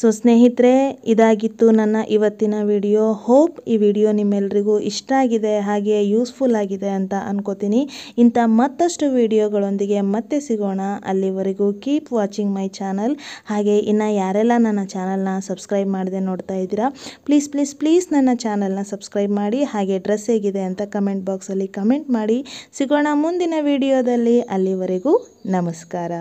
ಸೊ ಸ್ನೇಹಿತರೆ ಇದಾಗಿತ್ತು ನನ್ನ ಇವತ್ತಿನ ವಿಡಿಯೋ ಹೋಪ್ ಈ ವಿಡಿಯೋ ನಿಮ್ಮೆಲ್ರಿಗೂ ಇಷ್ಟ ಆಗಿದೆ ಹಾಗೆಯೇ ಯೂಸ್ಫುಲ್ ಆಗಿದೆ ಅಂತ ಅನ್ಕೋತೀನಿ ಇಂಥ ಮತ್ತಷ್ಟು ವಿಡಿಯೋಗಳೊಂದಿಗೆ ಮತ್ತೆ ಸಿಗೋಣ ಅಲ್ಲಿವರೆಗೂ ಕೀಪ್ ವಾಚಿಂಗ್ ಮೈ ಚಾನಲ್ ಹಾಗೆ ಇನ್ನು ಯಾರೆಲ್ಲ ನನ್ನ ಚಾನಲ್ನ ಸಬ್ಸ್ಕ್ರೈಬ್ ಮಾಡದೆ ನೋಡ್ತಾ ಇದ್ದೀರಾ ಪ್ಲೀಸ್ ಪ್ಲೀಸ್ ಪ್ಲೀಸ್ ನನ್ನ ಚಾನಲ್ನ ಸಬ್ಸ್ಕ್ರೈಬ್ ಮಾಡಿ ಹಾಗೆ ಡ್ರೆಸ್ ಹೇಗಿದೆ ಅಂತ ಕಮೆಂಟ್ ಬಾಕ್ಸಲ್ಲಿ ಕಮೆಂಟ್ ಮಾಡಿ ಸಿಗೋಣ ಮುಂದಿನ ವಿಡಿಯೋದಲ್ಲಿ ಅಲ್ಲಿವರೆಗೂ ನಮಸ್ಕಾರ